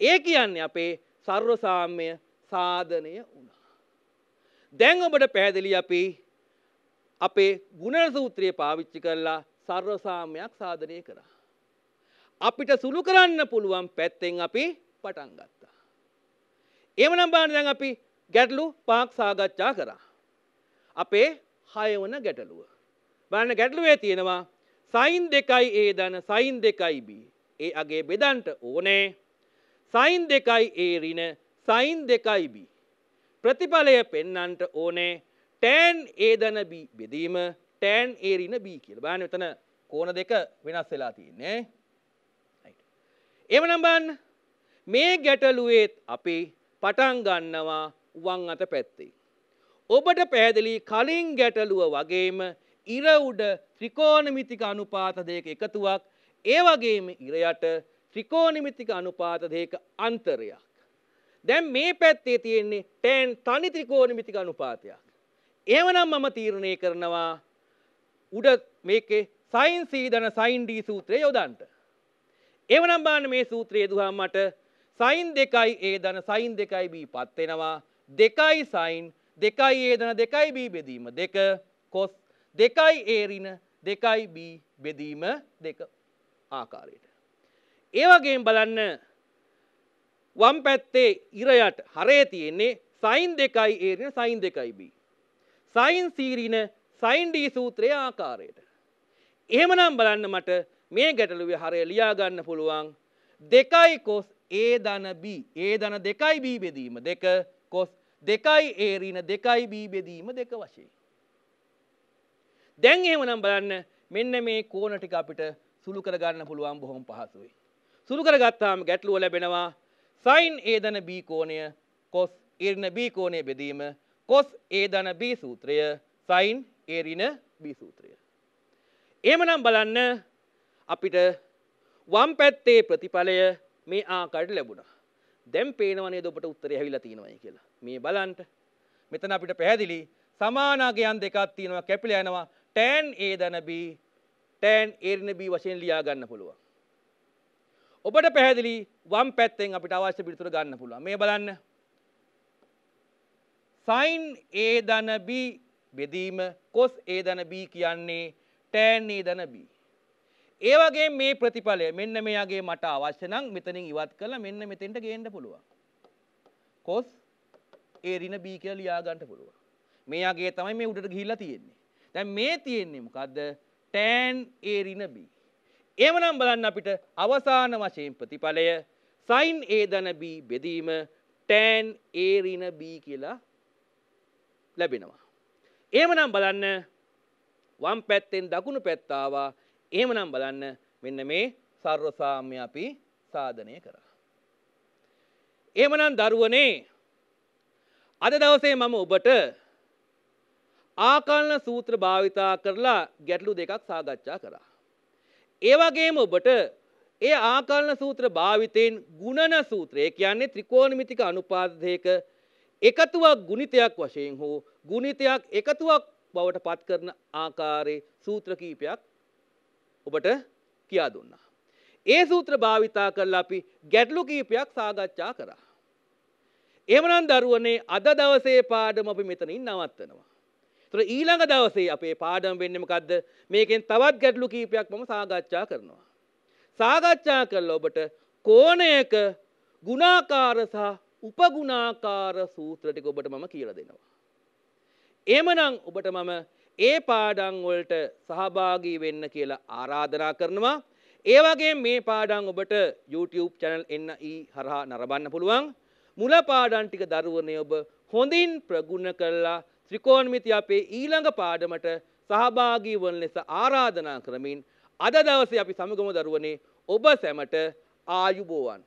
A: ඒ කියන්නේ අපේ සර්ව සාම්‍ය සාධනය වුණා දැන් ඔබට පැහැදිලි අපි අපේ ගුණන සූත්‍රය පාවිච්චි කරලා සර්ව සාමයක් සාධනය කරා අපිට සුළු කරන්න පුළුවන් පැත්තෙන් අපි පටන් ගත්තා එමනම් බාන දැන් අපි ගැටලු පාක් සාගච්ඡා කරා. අපේ හයවන ගැටලුව. බලන්න ගැටලුවේ තියෙනවා සයින් දෙකයි ඒ දන සයින් දෙකයි B. ඒ අගේ බෙදන්ට ඕනේ සයින් දෙකයි ඒ රින සයින් දෙකයි B. ප්‍රතිඵලය පෙන්නන්ට ඕනේ ටෑන් ඒ දන B බෙදීම ටෑන් ඒ රින B කියලා. බලන්න මෙතන කෝණ දෙක වෙනස් වෙලා තියෙන්නේ. එමනම් බලන්න මේ ගැටලුවේත් අපි පටන් ගන්නවා වං අත පැත්තේ. ඔබට පැහැදිලි කලින් ගැටලුව වගේම ඉර උඩ ත්‍රිකෝණමිතික අනුපාත දෙක එකතුවක් ඒ වගේම ඉර යට ත්‍රිකෝණමිතික අනුපාත දෙක අන්තරයක්. දැන් මේ පැත්තේ තියෙන්නේ tan තනි ත්‍රිකෝණමිතික අනුපාතයක්. එහෙමනම් මම තීරණය කරනවා උඩ මේකේ sin c දන sin d සූත්‍රය යොදන්න. එහෙමනම් බලන්න මේ සූත්‍රය දුහම් මට සයින් දෙකයි ඒ දන සයින් දෙකයි බී පත්වෙනවා දෙකයි සයින් දෙකයි ඒ දන දෙකයි බී බෙදීම දෙක කොස් දෙකයි ඒරින දෙකයි බී බෙදීම දෙක ආකාරයට. ඒවගේ බලන්න වම් පැත්තේ ඉරයට හරේ තියෙන්නේ සයින් දෙකයි ඒරින සයින් දෙකයි බී. සයින් සීරින සයින්ඩී සූත්‍රය ආකාරයට. එහෙමනම් බලන්න මට මේ ගැටලුවේ හරය ලියාගන්න පුළුවන් දෙකයි කොස් ඒ ධන B ඒ ධන දෙකයි B බෙදීම දෙක කොස් දෙකයි ඒරීන දෙකයි B බෙදීම දෙක වශයෙන්. දැන් එහෙමනම් බලන්න මෙන්න මේ කෝණ ටික අපිට සුළු කරගන්න පුළුවන් බොහොම පහසුයි. සුළු කරගත්තාම ගැටලුව ලැබෙනවා සයින් ඒ ධන B කෝණය කොස් ඒරින B කෝණය බෙදීම කොස් ඒ ධන B සූත්‍රය සයින් ඒරින B සූත්‍රය. එහෙමනම් බලන්න අපිට වම් පැත්තේ ප්‍රතිඵලය මේ ආකාරයට ලැබුණා. දැන් පේනව නේද ඔබට උත්තරය ඇවිල්ලා තියෙනවයි කියලා. මේ බලන්න. මෙතන අපිට පැහැදිලි සමානාගයන් දෙකක් තියෙනවා කැපිලා යනවා tan a ධන b tan a ඍණ b වශයෙන් ලියා ගන්න පුළුවන්. ඔබට පැහැදිලි වම් පැත්තෙන් අපිට අවශ්‍ය පිළිතුර ගන්න පුළුවන්. මේ බලන්න. sin a ධන b බෙදීම cos a ධන b කියන්නේ tan a ධන b. ඒ වගේ මේ ප්‍රතිඵලය මෙන්න මෙයාගේ මට අවශ්‍ය නම් මෙතනින් ඉවත් කරලා මෙන්න මෙතෙන්ට ගේන්න පුළුවන්. cos a ඍණ b කියලා ලියා ගන්න පුළුවන්. මෙයාගේ තමයි මේ උඩට ගිහිල්ලා තියෙන්නේ. දැන් මේ තියෙන්නේ මොකද්ද? tan a ඍණ b. එහෙමනම් බලන්න අපිට අවසාන වශයෙන් ප්‍රතිඵලය sin a ධන b බෙදීම tan a ඍණ b කියලා ලැබෙනවා. එහෙමනම් බලන්න වම් පැත්තෙන් දකුණු පැත්තාවා එහෙමනම් බලන්න මෙන්න මේ සර්ව සාම්‍ය අපි සාධනය කරා. එහෙමනම් දරුවනේ අද දවසේ මම ඔබට ආකල්න සූත්‍ර භාවිතා කරලා ගැටලු දෙකක් සාකච්ඡා කරා. ඒ වගේම ඔබට ඒ ආකල්න සූත්‍ර භාවිතයෙන් ගුණන සූත්‍රය කියන්නේ ත්‍රිකෝණමිතික අනුපාතයක එකතුවක් ගුණිතයක් වශයෙන් හෝ ගුණිතයක් එකතුවක් බවට පත් කරන ආකාරයේ සූත්‍ර කීපයක් ඔබට කියා දුන්නා. ඒ සූත්‍ර භාවිතා කරලා අපි ගැටලු කීපයක් සාකච්ඡා කරා. එහෙමනම් දරුවනේ අද දවසේ පාඩම අපි මෙතනින් නවත්තනවා. ඒතර ඊළඟ දවසේ අපේ පාඩම වෙන්නේ මොකද්ද? මේකෙන් තවත් ගැටලු කීපයක් මම සාකච්ඡා කරනවා. සාකච්ඡා කළා ඔබට කෝණයක ගුණාකාර සහ උපගුණාකාර සූත්‍ර ටික ඔබට මම කියලා දෙනවා. එහෙමනම් ඔබට මම ඒ පාඩම් වලට සහභාගී වෙන්න කියලා ආරාධනා කරනවා. ඒ වගේ මේ පාඩම් ඔබට YouTube channel NE හරහා නරඹන්න පුළුවන්. මුල පාඩම් ටික දරුවනේ ඔබ හොඳින් ප්‍රගුණ කරලා ත්‍රිකෝණමිති අපේ ඊළඟ පාඩමට සහභාගී වන ලෙස ආරාධනා කරමින් අද දවසේ අපි සමගම දරුවනේ ඔබ සැමට ආයුබෝවන්